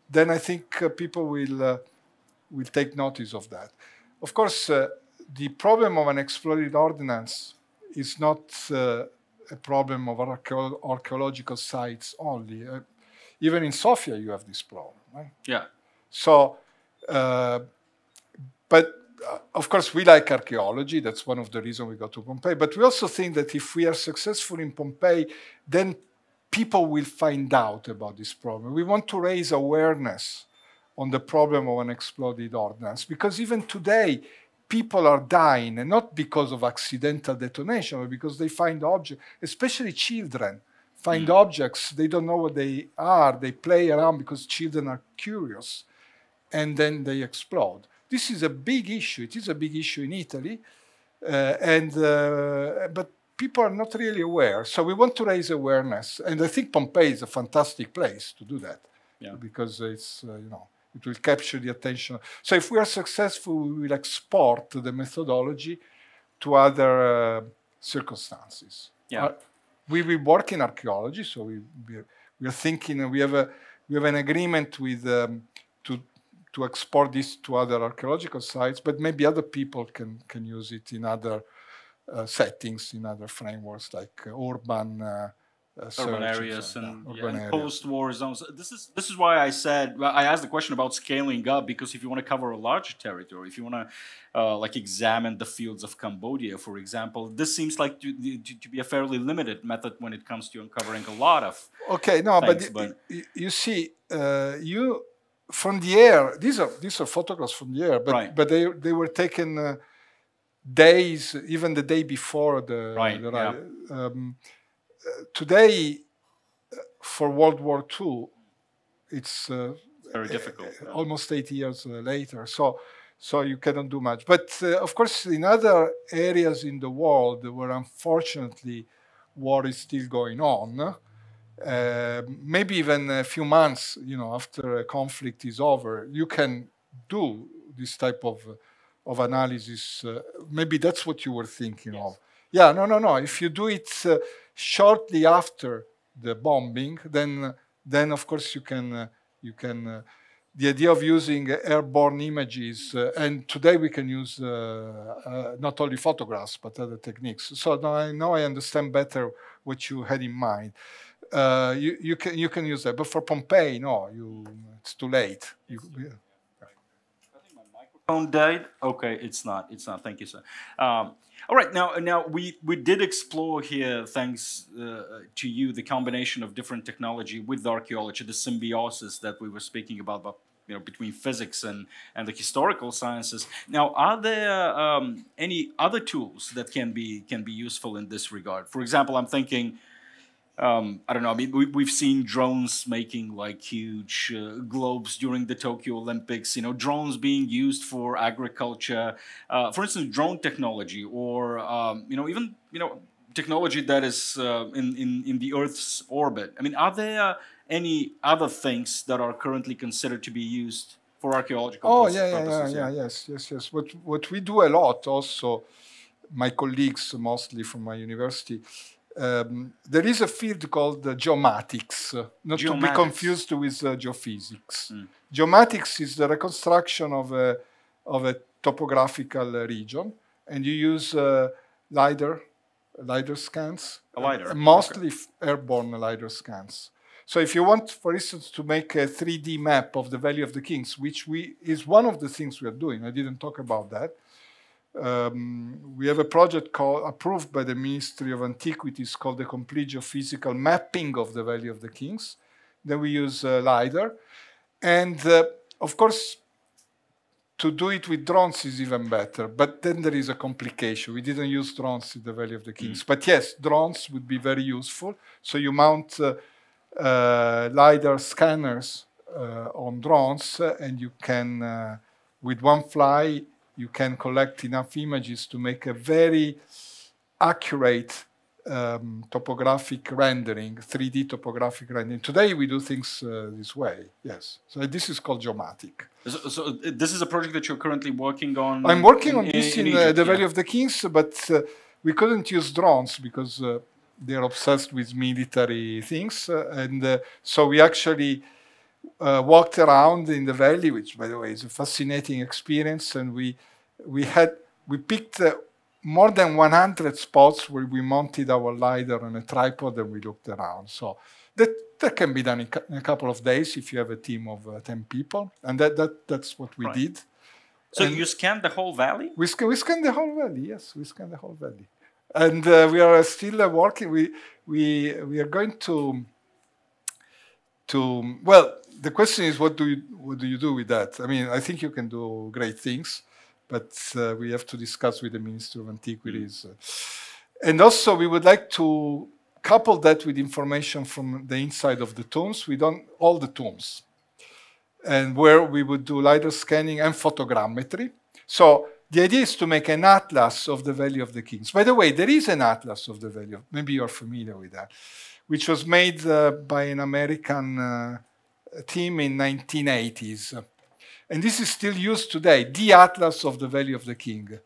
then I think uh, people will uh, will take notice of that. Of course, uh, the problem of an exploded ordinance is not uh, a problem of archeo archaeological sites only. Uh, even in Sofia, you have this problem. Right? Yeah. So, uh, but uh, of course, we like archaeology. That's one of the reasons we go to Pompeii. But we also think that if we are successful in Pompeii, then people will find out about this problem. We want to raise awareness on the problem of unexploded ordnance because even today, people are dying, and not because of accidental detonation, but because they find objects, especially children find mm. objects. They don't know what they are. They play around because children are curious, and then they explode. This is a big issue. It is a big issue in Italy, uh, and uh, but people are not really aware. So we want to raise awareness, and I think Pompeii is a fantastic place to do that, yeah. because it's uh, you know it will capture the attention. So if we are successful, we will export the methodology to other uh, circumstances. Yeah. Uh, we, will work in archaeology, so we, we, are, we are thinking, we have, a, we have an agreement with, um, to, to export this to other archaeological sites, but maybe other people can, can use it in other uh, settings, in other frameworks like uh, urban. Uh, uh urban areas and, and, yeah, and post-war zones. This is
this is why I said I asked the question about scaling up because if you want to cover a large territory, if you want to uh, like examine the fields of Cambodia, for example, this seems like to, to, to, be a fairly limited method when it comes to uncovering a lot of.
Okay, no, things, but, but, you see, uh, you from the air. These are these are photographs from the air, but right. but they they were taken uh, days, even the day before the right. The, yeah. um, uh, today, uh, for World War II, it's uh, very difficult. Uh, yeah. Almost 80 years uh, later, so so you cannot do much. But of course, in other areas in the world where unfortunately war is still going on uh, maybe even a few months, you know, after a conflict is over, you can do this type of uh, of analysis. Uh, maybe that's what you were thinking yes. of. Yeah, no, no, no. If you do it uh, shortly after the bombing, then then of course you can uh, you can. the idea of using airborne images, and today we can use not only photographs but other techniques. So now I, now I understand better what you had in mind uh, you, you, can, you can use that. But for Pompeii, no, you, it's too late. You, yeah. microphone
died. Okay, it's not. It's not. Thank you, sir. Um, all right, now now we we did explore here, thanks uh, to you, the combination of different technology with archaeology, the symbiosis that we were speaking about, about you know between physics and and the historical sciences. Now, are there um, any other tools that can be can be useful in this regard? For example, I'm thinking um, I don't know. I mean, we, have seen drones making like huge uh, globes during the Tokyo Olympics. You know, drones being used for agriculture, uh, for instance, drone technology, or um, you know, even you know, technology that is uh, in, in in the Earth's orbit. I mean, are there any other things that are currently considered to be used for archaeological? Oh yeah, yeah, yeah, yeah,
yes, yes, yes. What what we do a lot also, my colleagues mostly from my university um, there is a field called geomatics, not geomatics. to be confused with uh, geophysics. Mm. Geomatics is the reconstruction of a, of a topographical region, and you use uh, LIDAR, LIDAR scans. LIDAR. Mostly okay. airborne LIDAR scans. So if you want, for instance, to make a 3D map of the Valley of the Kings, which we, is one of the things we are doing, I didn't talk about that, um, we have a project called, approved by the Ministry of Antiquities called the Complete Geophysical Mapping of the Valley of the Kings. Then we use uh, LiDAR. And uh, of course, to do it with drones is even better. But then there is a complication. We didn't use drones in the Valley of the mm. Kings. Mm. But yes, drones would be very useful. So you mount uh, uh, LiDAR scanners uh, on drones uh, and you can, uh, with one fly, you can collect enough images to make a very accurate um, topographic rendering, 3D topographic rendering. Today we do things uh, this way, yes. So this is called geomatic.
So, so, uh, this is a project that you're currently working on? I'm working in, on this in, in, in uh, Egypt, uh, the Valley yeah. of
the Kings, but uh, we couldn't use drones because uh, they're obsessed with military things. and so we actually uh, walked around in the valley, which, by the way, is a fascinating experience. And we we had we picked uh, more than 100 spots where we mounted our lidar on a tripod and we looked around. So that that can be done in, in a couple of days if you have a team of uh, 10 people, and that that that's what we right. did. So and you
scanned the whole valley.
We, sc- we scanned the whole valley. Yes, we scanned the whole valley, and uh, we are still uh, working. We we we are going to to well the question is, what do you what do you do with that? I mean, I think you can do great things, but uh, we have to discuss with the Minister of Antiquities, mm-hmm. and also we would like to couple that with information from the inside of the tombs. We don't all the tombs, and where we would do lidar scanning and photogrammetry. So the idea is to make an atlas of the Valley of the Kings. By the way, there is an atlas of the Valley of, maybe you're familiar with that, which was made uh, by an American uh, theme in 1980s. And this is still used today, the Atlas of the Valley of the King.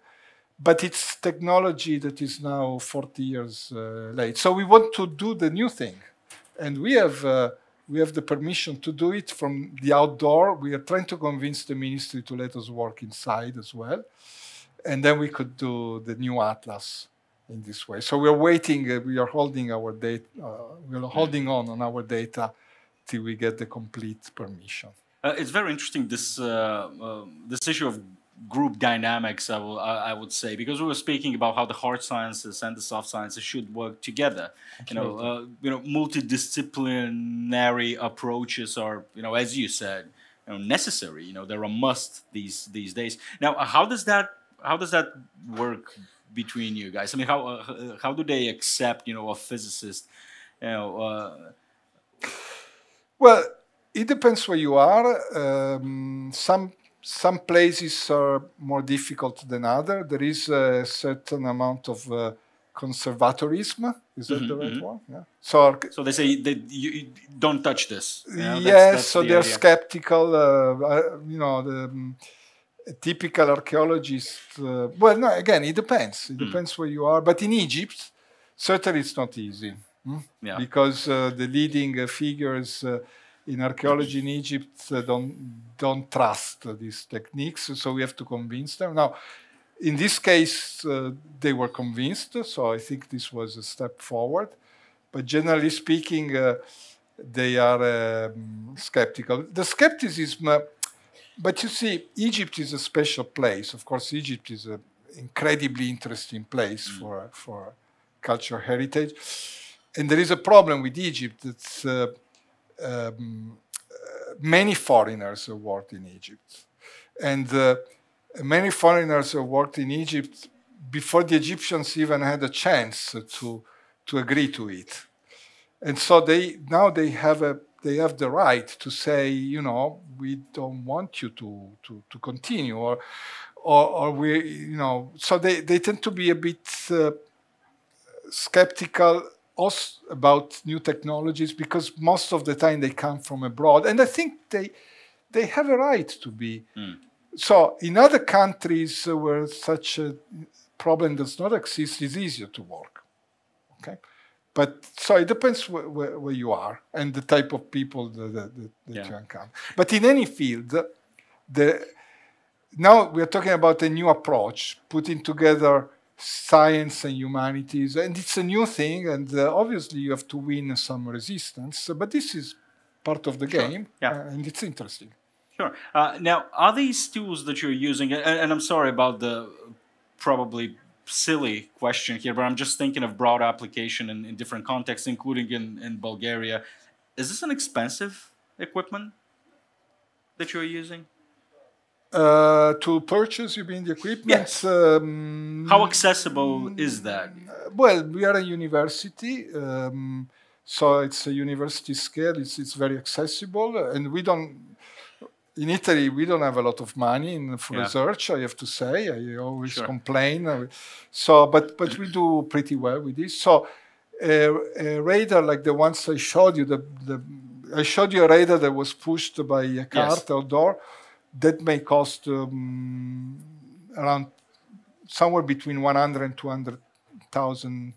But it's technology that is now 40 years uh, late. So we want to do the new thing. And we have, uh, we have the permission to do it from the outdoor. We are trying to convince the ministry to let us work inside as well. And then we could do the new Atlas in this way. So we're waiting, uh, we are holding our data, uh, we are holding on on our data till we get the complete permission.
Uh, it's very interesting this uh, um, this issue of group dynamics. I will I would say because we were speaking about how the hard sciences and the soft sciences should work together. Absolutely. You know, uh, you know, multidisciplinary approaches are you know as you said you know, necessary. You know, they're a must these these days. Now, uh, how does that how does that work between you guys? I mean, how uh, how do they accept you know a physicist? You know. Uh,
well, it depends where you are. Um, some some places are more difficult than other. There is a certain amount of uh, conservatorism. Is that mm -hmm, the right mm -hmm. one? Yeah.
So, so they say that you, you don't touch this. You know, yes, that's, that's so the they're idea.
skeptical. Uh, uh, you know, the um, typical archaeologist. Uh, well, no, again, it depends. It mm. depends where you are. But in Egypt, certainly, it's not easy. Hmm? yeah. because uh, the leading uh, figures uh, in archaeology in Egypt don't don't trust these techniques, so we have to convince them now. In this case, they were convinced, so I think this was a step forward. But generally speaking, they are um, skeptical. The skepticism, uh, but you see, Egypt is a special place. Of course, Egypt is an incredibly interesting place mm. for for cultural heritage. And there is a problem with Egypt. That uh, um, uh, many foreigners worked in Egypt. And uh, many foreigners worked in Egypt before the Egyptians even had a chance to, to agree to it. And so they now they have a they have the right to say, you know, we don't want you to to, to continue, or, or, or we, you know, so they they tend to be a bit uh, skeptical us about new technologies because most of the time they come from abroad, and I think they they have a right to be. Mm. So in other countries where such a problem does not exist, it's easier to work. Okay, but so it depends wh wh where, you are and the type of people that, that, that yeah. you encounter. But in any field, the now we are talking about a new approach, putting together science and humanities. And it's a new thing, and uh, obviously you have to win some resistance, but this is part of the sure. game, yeah. uh, and it's interesting.
Sure. Uh, now, are these tools that you're using, and, and, I'm sorry about the probably silly question here, but I'm just thinking of broad application in, in different contexts, including in, in Bulgaria. Is this an expensive equipment that you're using?
Uh, to purchase, you mean the equipment? Yes. Um, How accessible is that? Uh, well, we are a university, um, so it's a university scale. It's, it's very accessible, and we don't. In Italy, we don't have a lot of money in, for yeah. research. I have to say, I always sure. complain. So, but but we do pretty well with this. So, a, uh, a radar like the ones I showed you, the, the I showed you a radar that was pushed by a cart yes. outdoor that may cost um, around somewhere between 100 and 200,000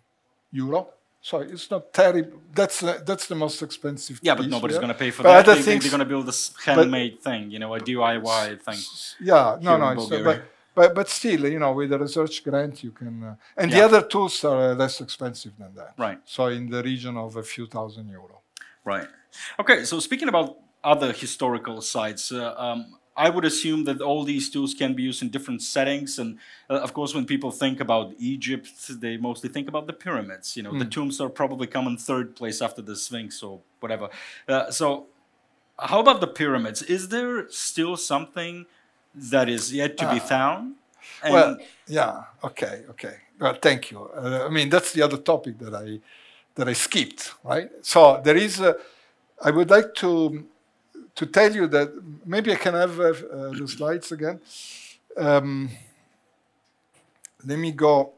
euro. So it's not terrible. That's uh, that's the most expensive. Yeah, but nobody's going to pay for but that. They, things, they're going to build this
handmade thing, you know, a DIY thing. Yeah, no, no, it's, uh,
but, but still, you know, with a research grant, you can. Uh, and yeah. the other tools are uh, less expensive than that. Right. So in the region of a few thousand euro. Right.
Okay. So speaking about other historical sites, uh, um, I would assume that all these tools can be used in different settings. And uh, of course, when people think about Egypt, they mostly think about the pyramids. You know, mm. the hmm. tombs are probably coming third place after the Sphinx or whatever. Uh, so, how about the pyramids? Is there still something that is yet to be ah. found?
And well, yeah. Okay. Okay. Well, thank you. Uh, I mean, that's the other topic that I that I skipped, right? So there is. A, I would like to to tell you that maybe I can have uh, the slides again. Um, let me go.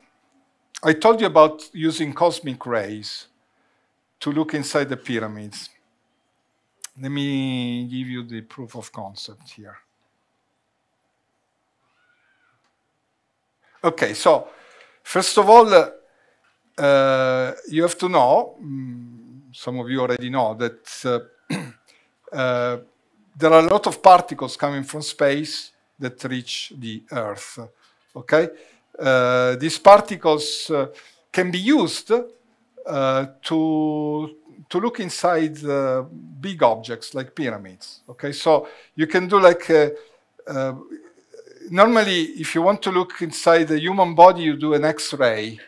I told you about using cosmic rays to look inside the pyramids. Let me give you the proof of concept here. Okay, so first of all, uh, uh, you have to know, mm, some of you already know, that uh, uh, there are a lot of particles coming from space that reach the Earth. Okay, uh, these particles uh, can be used uh, to to look inside uh, big objects like pyramids. Okay, so you can do like normally if you want to look inside the human body, you do an X-ray.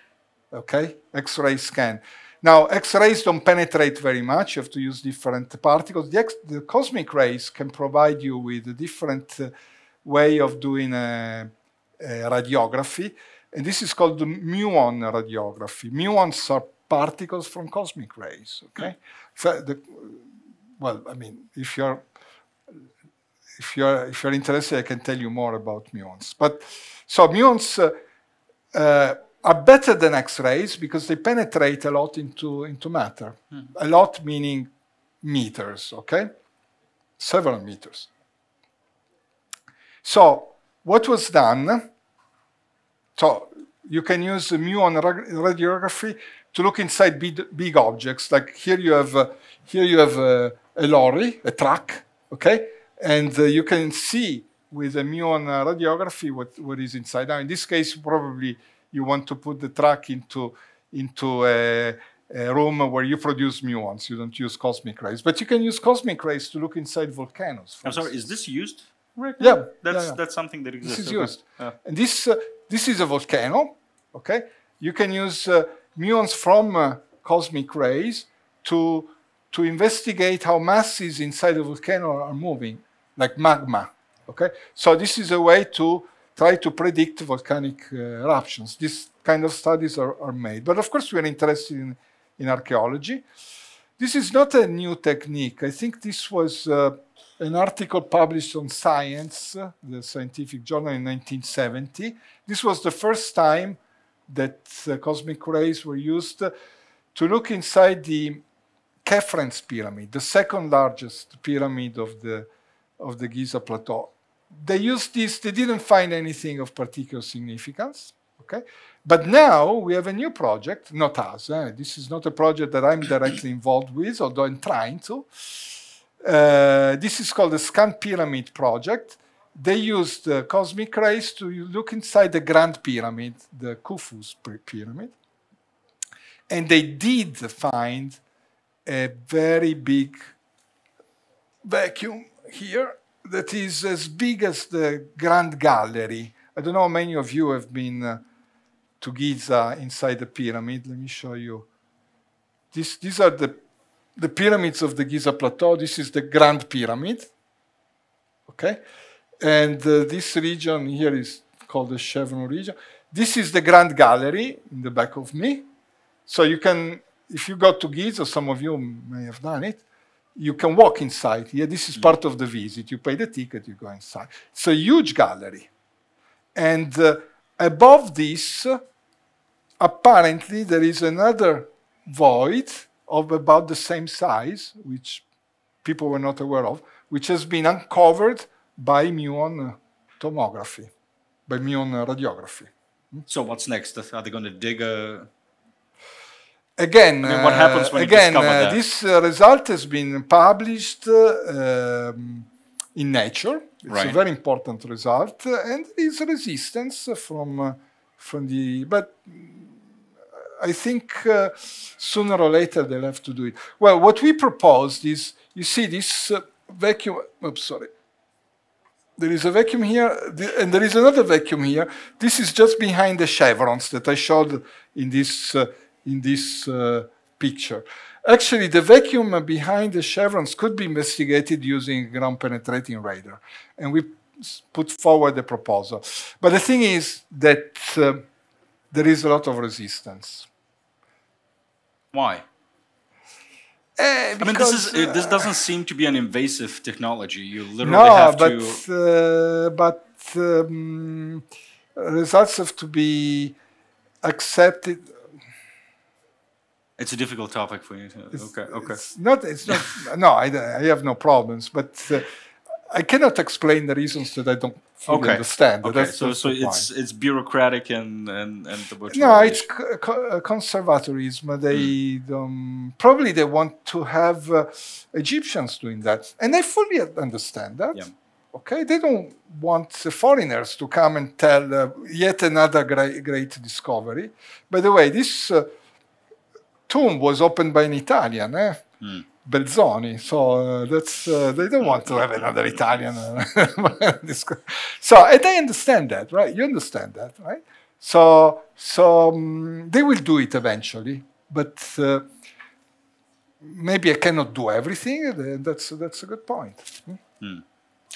Okay, X-ray scan now, X-rays don't penetrate very much. You have to use different particles. The, the cosmic rays can provide you with a different uh, way of doing a, a radiography. And this is called the muon radiography. Muons are particles from cosmic rays, okay? So the, well, I mean, if you're, if, you're, if you're interested, I can tell you more about muons. But, so muons, uh, uh, are better than X-rays because they penetrate a lot into, into matter. Mm. A lot meaning meters, okay? Several meters. So what was done, so you can use the muon radiography to look inside big, big, objects. Like here you have, uh, here you have uh, a lorry, a truck, okay? And uh, you can see with a muon radiography what, what is inside. Now in this case, probably you want to put the track into, into a, a room where you produce muons. You don't use cosmic rays, but you can use cosmic rays to look inside volcanoes. I'm sorry, is
this used? Right now? Yeah, that's yeah, yeah. that's something that exists. This is okay. used,
yeah. and this uh, this is a volcano. Okay, you can use uh, muons from uh, cosmic rays to to investigate how masses inside a volcano are moving, like magma. Okay, so this is a way to try to predict volcanic uh, eruptions. This kind of studies are, are made. But of course, we are interested in, in archaeology. This is not a new technique. I think this was uh, an article published on Science, uh, the scientific journal, in 1970. This was the first time that uh, cosmic rays were used to look inside the Kefren's pyramid, the second largest pyramid of the, of the Giza Plateau they used this, they didn't find anything of particular significance. Okay? But now we have a new project, not us. Eh? This is not a project that I'm directly involved with, although I'm trying to. Uh, this is called the Scan Pyramid Project. They used uh, cosmic rays to look inside the Grand Pyramid, the Khufu's pyramid. And they did find a very big vacuum here that is as big as the Grand Gallery. I don't know how many of you have been uh, to Giza inside the pyramid. Let me show you. This, these are the, the pyramids of the Giza Plateau. This is the Grand Pyramid. Okay? And uh, this region here is called the Chevron region. This is the Grand Gallery in the back of me. So you can, if you go to Giza, some of you may have done it, you can walk inside. Yeah, this is mm. part of the visit. You pay the ticket, you go inside. It's a huge gallery. And uh, above this, apparently, there is another void of about the same size, which people were not aware of, which has been uncovered by muon tomography, by muon
radiography. So what's next? Are they going to dig a again, I mean, what happens when again, uh,
this uh, result has been published um, in Nature. It's right. a very important result, uh, and there is resistance from from the but mm, I think uh, sooner or later they'll have to do it. Well, what we proposed is, you see this uh, vacuum, oops, sorry. There is a vacuum here, and there is another vacuum here. This is just behind the chevrons that I showed in this uh, in this uh, picture. Actually, the vacuum behind the chevrons could be investigated using ground penetrating radar. And we put forward the proposal. But the thing is that uh, there is a lot of resistance.
Why? Uh, eh, because, I mean, this is uh, this doesn't seem to be an invasive technology. You literally no, have but, to.
Uh, but um, results have to be accepted
it's a difficult topic for you. It's, okay, okay. It's not. It's
not. no, I, I, have no problems, but uh, I cannot explain the reasons that I don't okay. understand. Okay, that's, so that's so it's
it's bureaucratic and and and no, it's
co uh, conservatism. Hmm. They mm. um, probably they want to have uh, Egyptians doing that, and I fully understand that. Yeah. Okay, they don't want foreigners to come and tell uh, yet another great, great discovery. By the way, this uh, tomb was opened by an Italian, eh? Mm. Belzoni. So uh, that's uh, they don't want to have another Italian. Uh, so and they understand that, right? You understand that, right? So so um, they will do it eventually, but. Uh, maybe I cannot do everything. That's that's a good point.
Mm.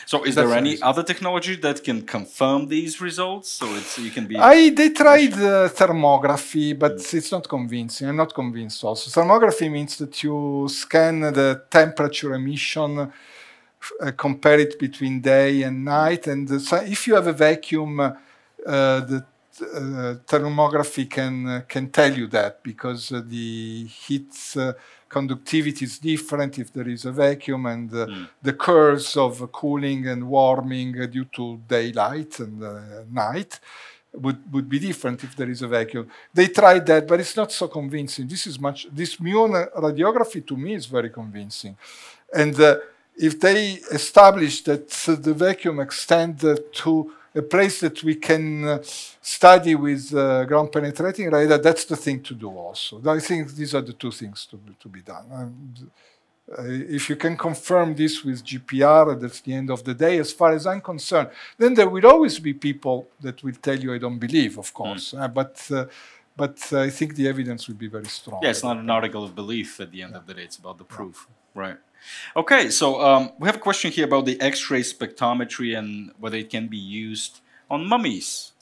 So is there any other technology that can confirm these results? So it's you can be. I they tried
uh, thermography, but mm. it's not convincing. I'm not convinced. Also, thermography means that you scan the temperature emission, uh, compare it between day and night, and if you have a vacuum, uh, the uh, thermography can uh, can tell you that because uh, the heat conductivity is different if there is a vacuum and uh, mm. the curves of cooling and warming uh, due to daylight and uh, night would, would be different if there is a vacuum. They tried that, but it's not so convincing. This is much, this muon radiography to me is very convincing. And uh, if they establish that the vacuum extends uh, to a place that we can uh, study with uh, ground penetrating radar, that's the thing to do also. I think these are the two things to be, to be done. uh, if you can confirm this with GPR, that's the end of the day, as far as I'm concerned. Then there will always be people that will tell you I don't believe, of course. Mm. Uh, but uh, but uh, I think the evidence will be very strong. yeah, it's
not an article of belief at the end yeah. of the day. It's about the proof, yeah. right? Okay, so um, we have a question here about the X-ray spectrometry and whether it can be used on mummies.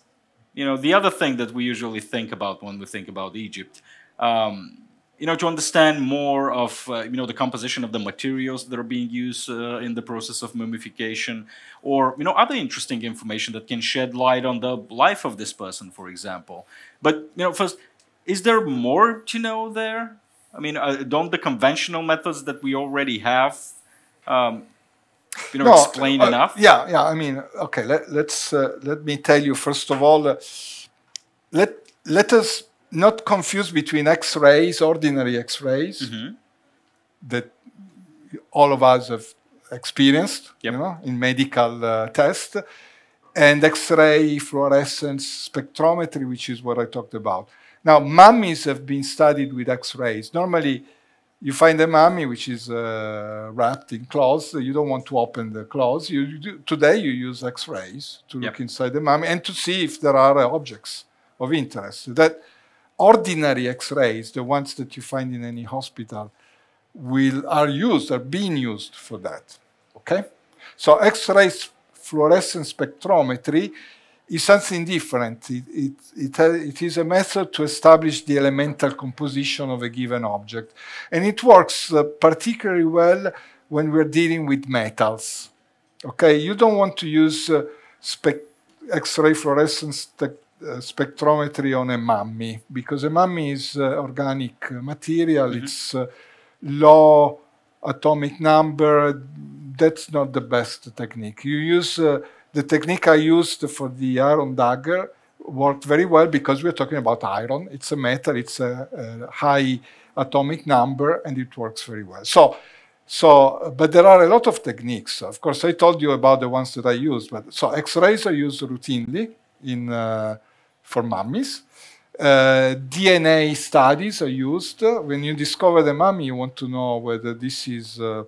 You know, the other thing that we usually think about when we think about Egypt, um, you know, to understand more of, uh, you know, the composition of the materials that are being used uh, in the process of mummification, or, you know, other interesting information that can shed light on the life of this person, for example. But, you know, first, is there more to know there? I mean, uh, don't the conventional methods that we already have, um,
you know, no, explain uh, enough? Yeah, yeah. I mean, okay. Let, let's uh, let me tell you first of all. Uh, let let us not confuse between X-rays, ordinary X-rays, mm -hmm. that all of us have experienced, yep. you know, in medical uh, tests, and X-ray fluorescence spectrometry, which is what I talked about. Now, mummies have been studied with X-rays. Normally, you find a mummy which is uh, wrapped in cloth. You don't want to open the cloth. You, you do, today, you use X-rays to yep. look inside the mummy and to see if there are uh, objects of interest. That ordinary X-rays, the ones that you find in any hospital, will are used, are being used for that. Okay, so X-ray fluorescence spectrometry is something different. It, it, it, uh, it is a method to establish the elemental composition of a given object. And it works uh, particularly well when we're dealing with metals. Okay, you don't want to use uh, X-ray fluorescence uh, spectrometry on a mummy because a mummy is uh, organic material. Mm -hmm. It's uh, low atomic number. That's not the best technique. You use the technique I used for the iron dagger worked very well because we're talking about iron. It's a metal, it's a, a high atomic number, and it works very well. So, so, but there are a lot of techniques. Of course, I told you about the ones that I used. But so X-rays are used routinely in uh, for mummies. Uh, DNA studies are used. When you discover the mummy, you want to know whether this is uh,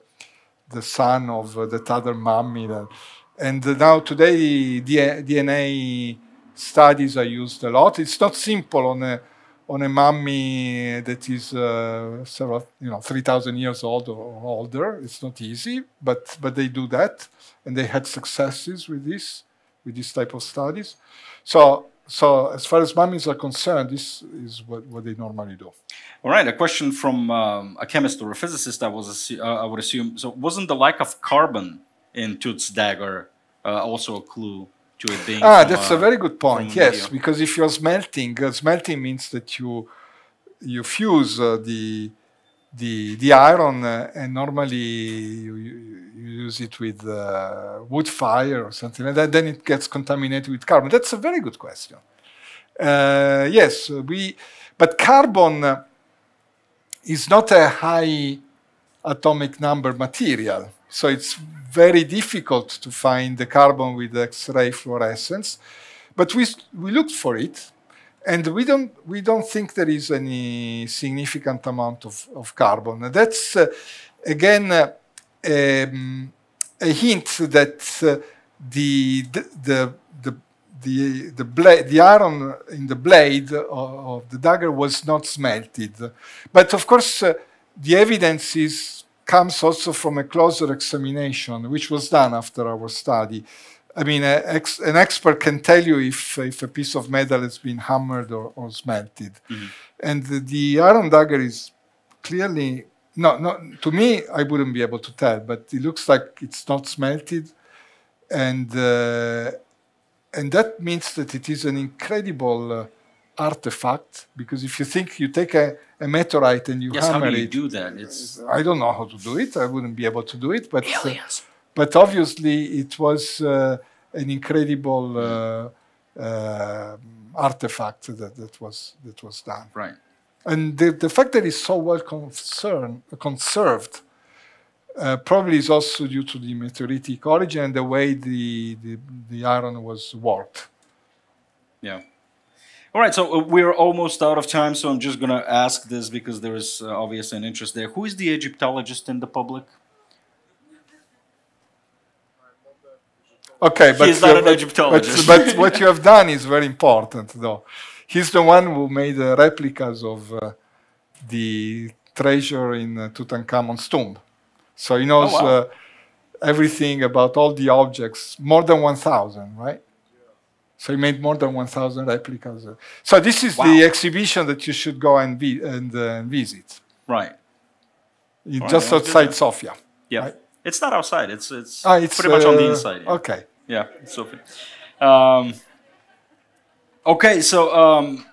the son of uh, that other mummy. That, and now today DNA studies are used a lot. It's not simple on a on a mummy that is uh, several, you know, 3,000 years old or older. It's not easy, but but they do that, and they had successes with this, with this type of studies. So so as far as mummies are concerned, this is what, what they normally do.
All right, a question from um, a chemist or a physicist. I was uh, I would assume. So wasn't the lack of carbon in Toots' Dagger uh, also a clue to it being. Ah, that's a, a, very good point. Yes,
because if you're smelting, uh, smelting means that you you fuse uh, the the the iron, uh, and normally you, you, use it with uh, wood fire or something like that. Then it gets contaminated with carbon. That's a very good question. Uh, yes, we, but carbon is not a high atomic number material so it's very difficult to find the carbon with X-ray fluorescence. But we, we looked for it, and we don't, we don't think there is any significant amount of, of carbon. That's, uh, again, uh, um, a hint that uh, the, the, the, the, the, blade, the iron in the blade of, of the dagger was not smelted. But of course, uh, the evidence is comes also from a closer examination, which was done after our study. I mean, ex an expert can tell you if, if a piece of metal has been hammered or, or smelted. Mm -hmm. And the, the iron dagger is clearly, no, no, to me, I wouldn't be able to tell, but it looks like it's not smelted. And, uh, and that means that it is an incredible. Uh, artifact because if you think you take a, a meteorite and you yes, hammer how do you it, do that? It's I don't know how to do it. I wouldn't be able to do it. But uh, but obviously it was uh, an incredible uh, uh, artifact that, that was that was done. Right. And the, the fact that it's so well concern, conserved uh, probably is also due to the meteoritic origin and the way the, the, the iron was worked.
Yeah. All right, so uh, we're almost out of time, so I'm just going to ask this because there is uh, obviously an interest there. Who is the Egyptologist in the public? Okay, but, but, but what you
have done is very important, though. He's the one who made replicas of uh, the treasure in uh, Tutankhamun's tomb. So he knows oh, wow. Uh, everything about all the objects, more than 1,000, right? So he made more than 1,000 replicas. So this is wow. the exhibition that you should go and, and uh, visit. Right. Right, just outside Sofia.
Yeah, right? it's not outside. It's it's, ah, it's pretty uh, much on the uh, inside. Yeah. Okay. Yeah, Sofia. Um, okay, so um,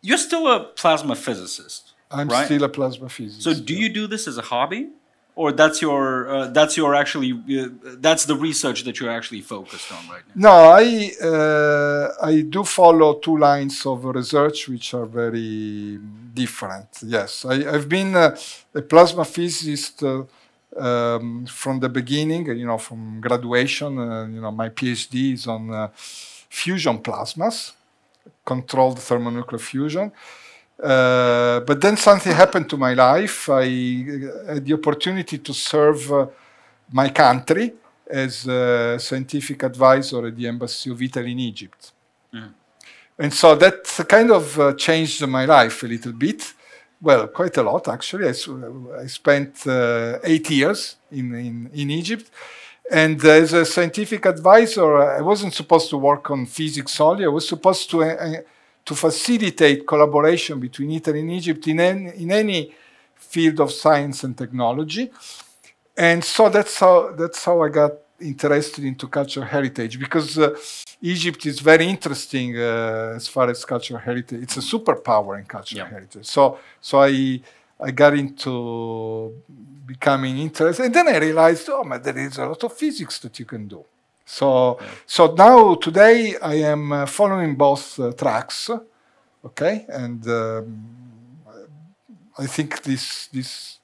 you're still a plasma physicist. I'm right? still
a plasma physicist.
So do yeah. you do this as a hobby? or that's your uh, that's your actually uh, that's the research that you're actually focused on
right now no i uh, i do follow two lines of research which are very different yes I, have been a plasma physicist uh, um, from the beginning you know from graduation uh, you know my phd is on uh, fusion plasmas controlled thermonuclear fusion uh, but then something happened to my life. I uh, had the opportunity to serve uh, my country as a scientific advisor at the Embassy of Italy in Egypt. Mm. And so that kind of uh, changed my life a little bit. Well, quite a lot, actually. I, uh, I spent eight years in, in, in Egypt. And as a scientific advisor, I wasn't supposed to work on physics only. I was supposed to to facilitate collaboration between Italy and Egypt in, in any field of science and technology. And so that's how, that's how I got interested into cultural heritage because uh, Egypt is very interesting uh, as far as cultural heritage. It's a superpower in cultural heritage. So, so I, I got into becoming interested. And then I realized, oh, man, there is a lot of physics that you can do. So, so now today I am uh, following both uh, tracks, okay, and um, I think these these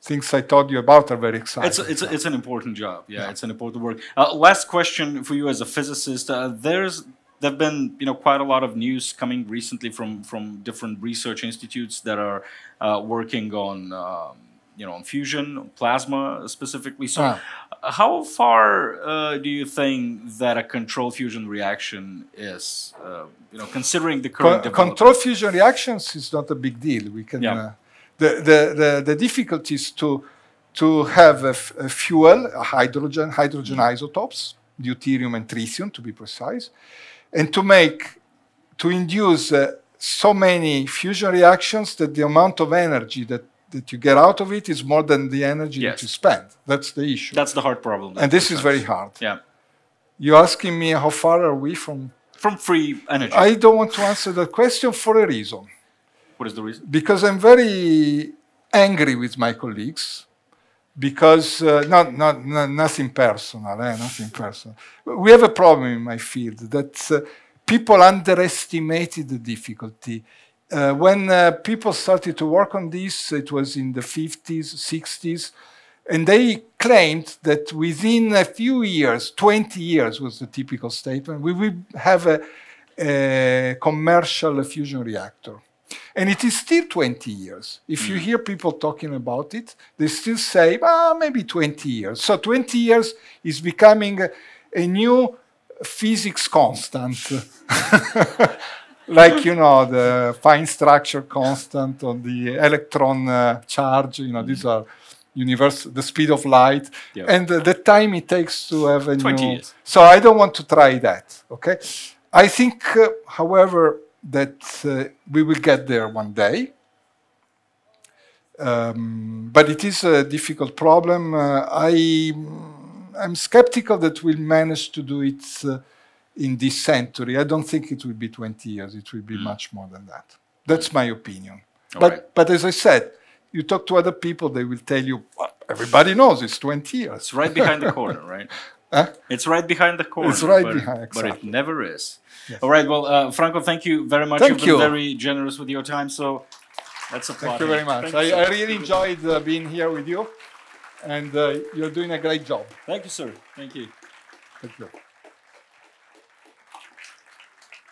things I told you about are very exciting. It's
a, it's, a, it's an important job. Yeah, yeah, it's an important work. Uh, last question for you as a physicist. Uh, there's there've been you know quite a lot of news coming recently from from different research institutes that are uh, working on um, you know on fusion on plasma specifically so ah. How far uh, do you think that a control fusion reaction is? Uh, you know, considering the current Con control
fusion reactions is not a big deal. We can. Yeah. Uh, the, the, the the difficulty is to to have a, fuel, a hydrogen, hydrogen mm-hmm. isotopes, deuterium and tritium to be precise, and to make to induce uh, so many fusion reactions that the amount of energy that that you get out of it is more than the energy yes. that you spend. That's the issue. That's the hard problem. And this is very hard. Yeah. You're asking me how far are we from from free energy? I don't want to answer that question for a reason. What is the reason? Because I'm very angry with my colleagues because uh, not, not, not, nothing personal, eh, nothing personal. We have a problem in my field that uh, people underestimated the difficulty uh, when uh, people started to work on this, it was in the 50s, 60s, and they claimed that within a few years, 20 years was the typical statement, we will have a, a commercial fusion reactor. And it is still 20 years. If you mm. hear people talking about it, they still say, ah, maybe 20 years. So 20 years is becoming a, a new physics constant. like you know the fine structure constant on the electron uh, charge you know mm these are universe the speed of light yep. and uh, the time it takes to have a 20 new years. so i don't want to try that okay i think uh, however that uh, we will get there one day um, but it is a difficult problem uh, i i'm skeptical that we'll manage to do it uh, in this century. I don't think it will be 20 years. It will be mm. much more than that. That's my opinion. All but right. but as I said, you talk to other people, they will tell you well, everybody knows it's 20 years. It's right behind the corner, right?
Huh? It's right behind the corner. It's right but, behind, exactly. but it never is. Yes. All right. Well, uh, Franco, thank you very much. Thank You've been you. very generous with your time. So that's a Thank you very much. You, I, really
enjoyed uh, being here with you, and uh, you're doing a great job. Thank you, sir. Thank you. Thank you.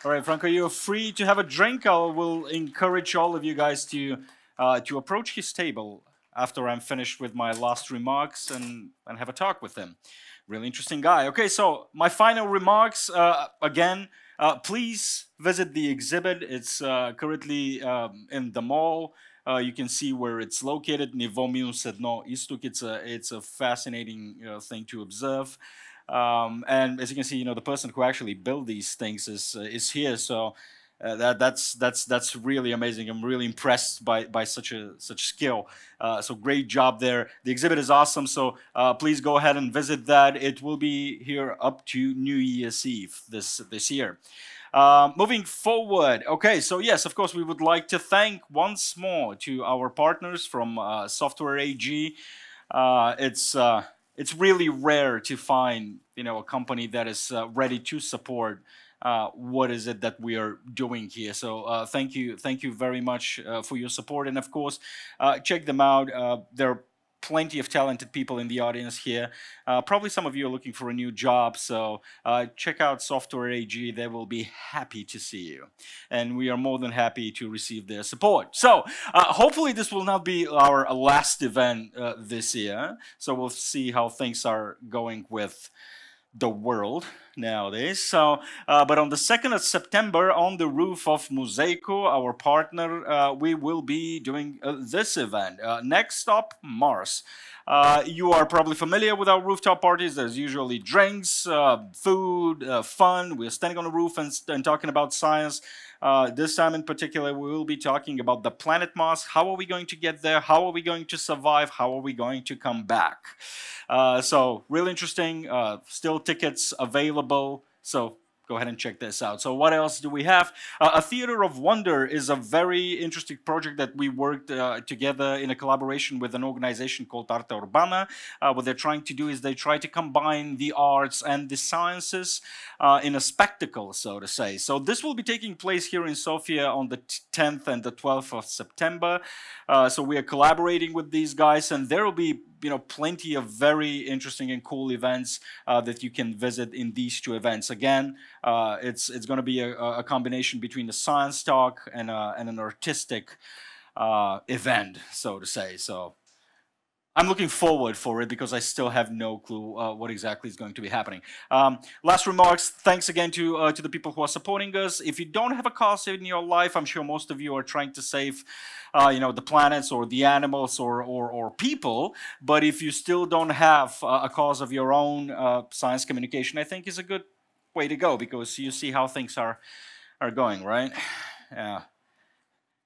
All right, Franco,
you're free to have a drink. I will encourage all of you guys to uh, to approach his table after I'm finished with my last remarks and and have a talk with him. Really interesting guy. Okay, so my final remarks uh, again. Uh, please visit the exhibit. It's uh, currently um, in the mall. Uh, you can see where it's located, Nivomium Minus Sedno Istuk. It's a, it's a fascinating uh, thing to observe. Um, and as you can see, you know, the person who actually built these things is uh, is here. So uh, that that's that's that's really amazing. I'm really impressed by by such a such skill. Uh, so great job there. The exhibit is awesome. So uh, please go ahead and visit that. It will be here up to New Year's Eve this this year. Um, moving forward, okay, so yes, of course, we would like to thank once more to our partners from uh, Software AG. Uh, it's it's really rare to find you know a company that is uh, ready to support uh, what is it that we are doing here so uh, thank you thank you very much uh, for your support and of course uh, check them out uh, they're plenty of talented people in the audience here. Uh, probably some of you are looking for a new job, so uh, check out Software AG. They will be happy to see you. And we are more than happy to receive their support. So uh, hopefully this will not be our last event uh, this year. So we'll see how things are going with the world nowadays. So, uh, but on the 2nd of September, on the roof of Museico, our partner, uh, we will be doing uh, this event. Uh, next stop, Mars. Uh, you are probably familiar with our rooftop parties. There's usually drinks, uh, food, fun. We're standing on the roof and, and talking about science. Uh, this time in particular, we will be talking about the planet Mars. How are we going to get there? How are we going to survive? How are we going to come back? Uh, so, really interesting. Uh, still tickets available available. So go ahead and check this out. So what else do we have? Uh, a Theater of Wonder is a very interesting project that we worked uh, together in a collaboration with an organization called Arte Urbana. Uh, what they're trying to do is they try to combine the arts and the sciences uh, in a spectacle, so to say. So this will be taking place here in Sofia on the 10th and the 12th of September. Uh, so we are collaborating with these guys and there will be you know plenty of very interesting and cool events uh, that you can visit in these two events. Again, uh, it's it's going to be a, a, combination between a science talk and a, uh, and an artistic uh, event, so to say. So I'm looking forward for it because I still have no clue uh, what exactly is going to be happening. Um, last remarks. Thanks again to uh, to the people who are supporting us. If you don't have a cause in your life, I'm sure most of you are trying to save, uh, you know, the planets or the animals or or, or people. But if you still don't have uh, a cause of your own, uh, science communication, I think, is a good way to go because you see how things are are going, right? Yeah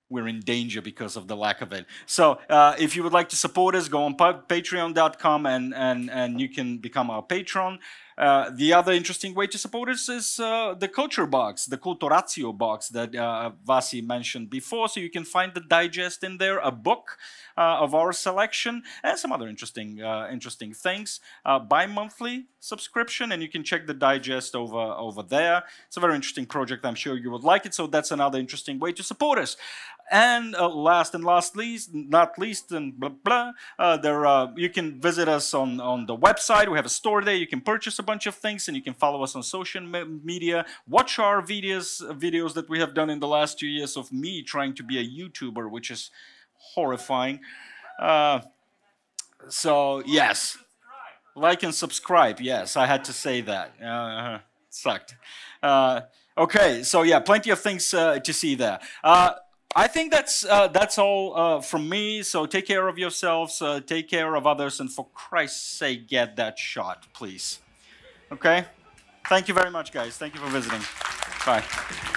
we're in danger because of the lack of it. So uh, if you would like to support us, go on patreon.com and, and, and you can become our patron. Uh, the other interesting way to support us is uh, the culture box, the Culturatio box that uh, Vasi mentioned before. So you can find the digest in there, a book uh, of our selection and some other interesting uh, interesting things. Uh, bi-monthly subscription, and you can check the digest over over there. It's a very interesting project. I'm sure you would like it. So that's another interesting way to support us. And uh, last and last least, not least, and blah blah, uh, there uh, you can visit us on on the website. We have a store there. You can purchase a bunch of things, and you can follow us on social me media. Watch our videos videos that we have done in the last two years of me trying to be a YouTuber, which is horrifying. Uh, so, yes. Like and subscribe. Yes, I had to say that. Uh, uh-huh. sucked. Uh, okay, so yeah, plenty of things uh, to see there. Uh, I think that's uh, that's all uh, from me. So take care of yourselves, uh, take care of others, and for Christ's sake, get that shot, please. Okay. Thank you very much, guys. Thank you for visiting. Bye.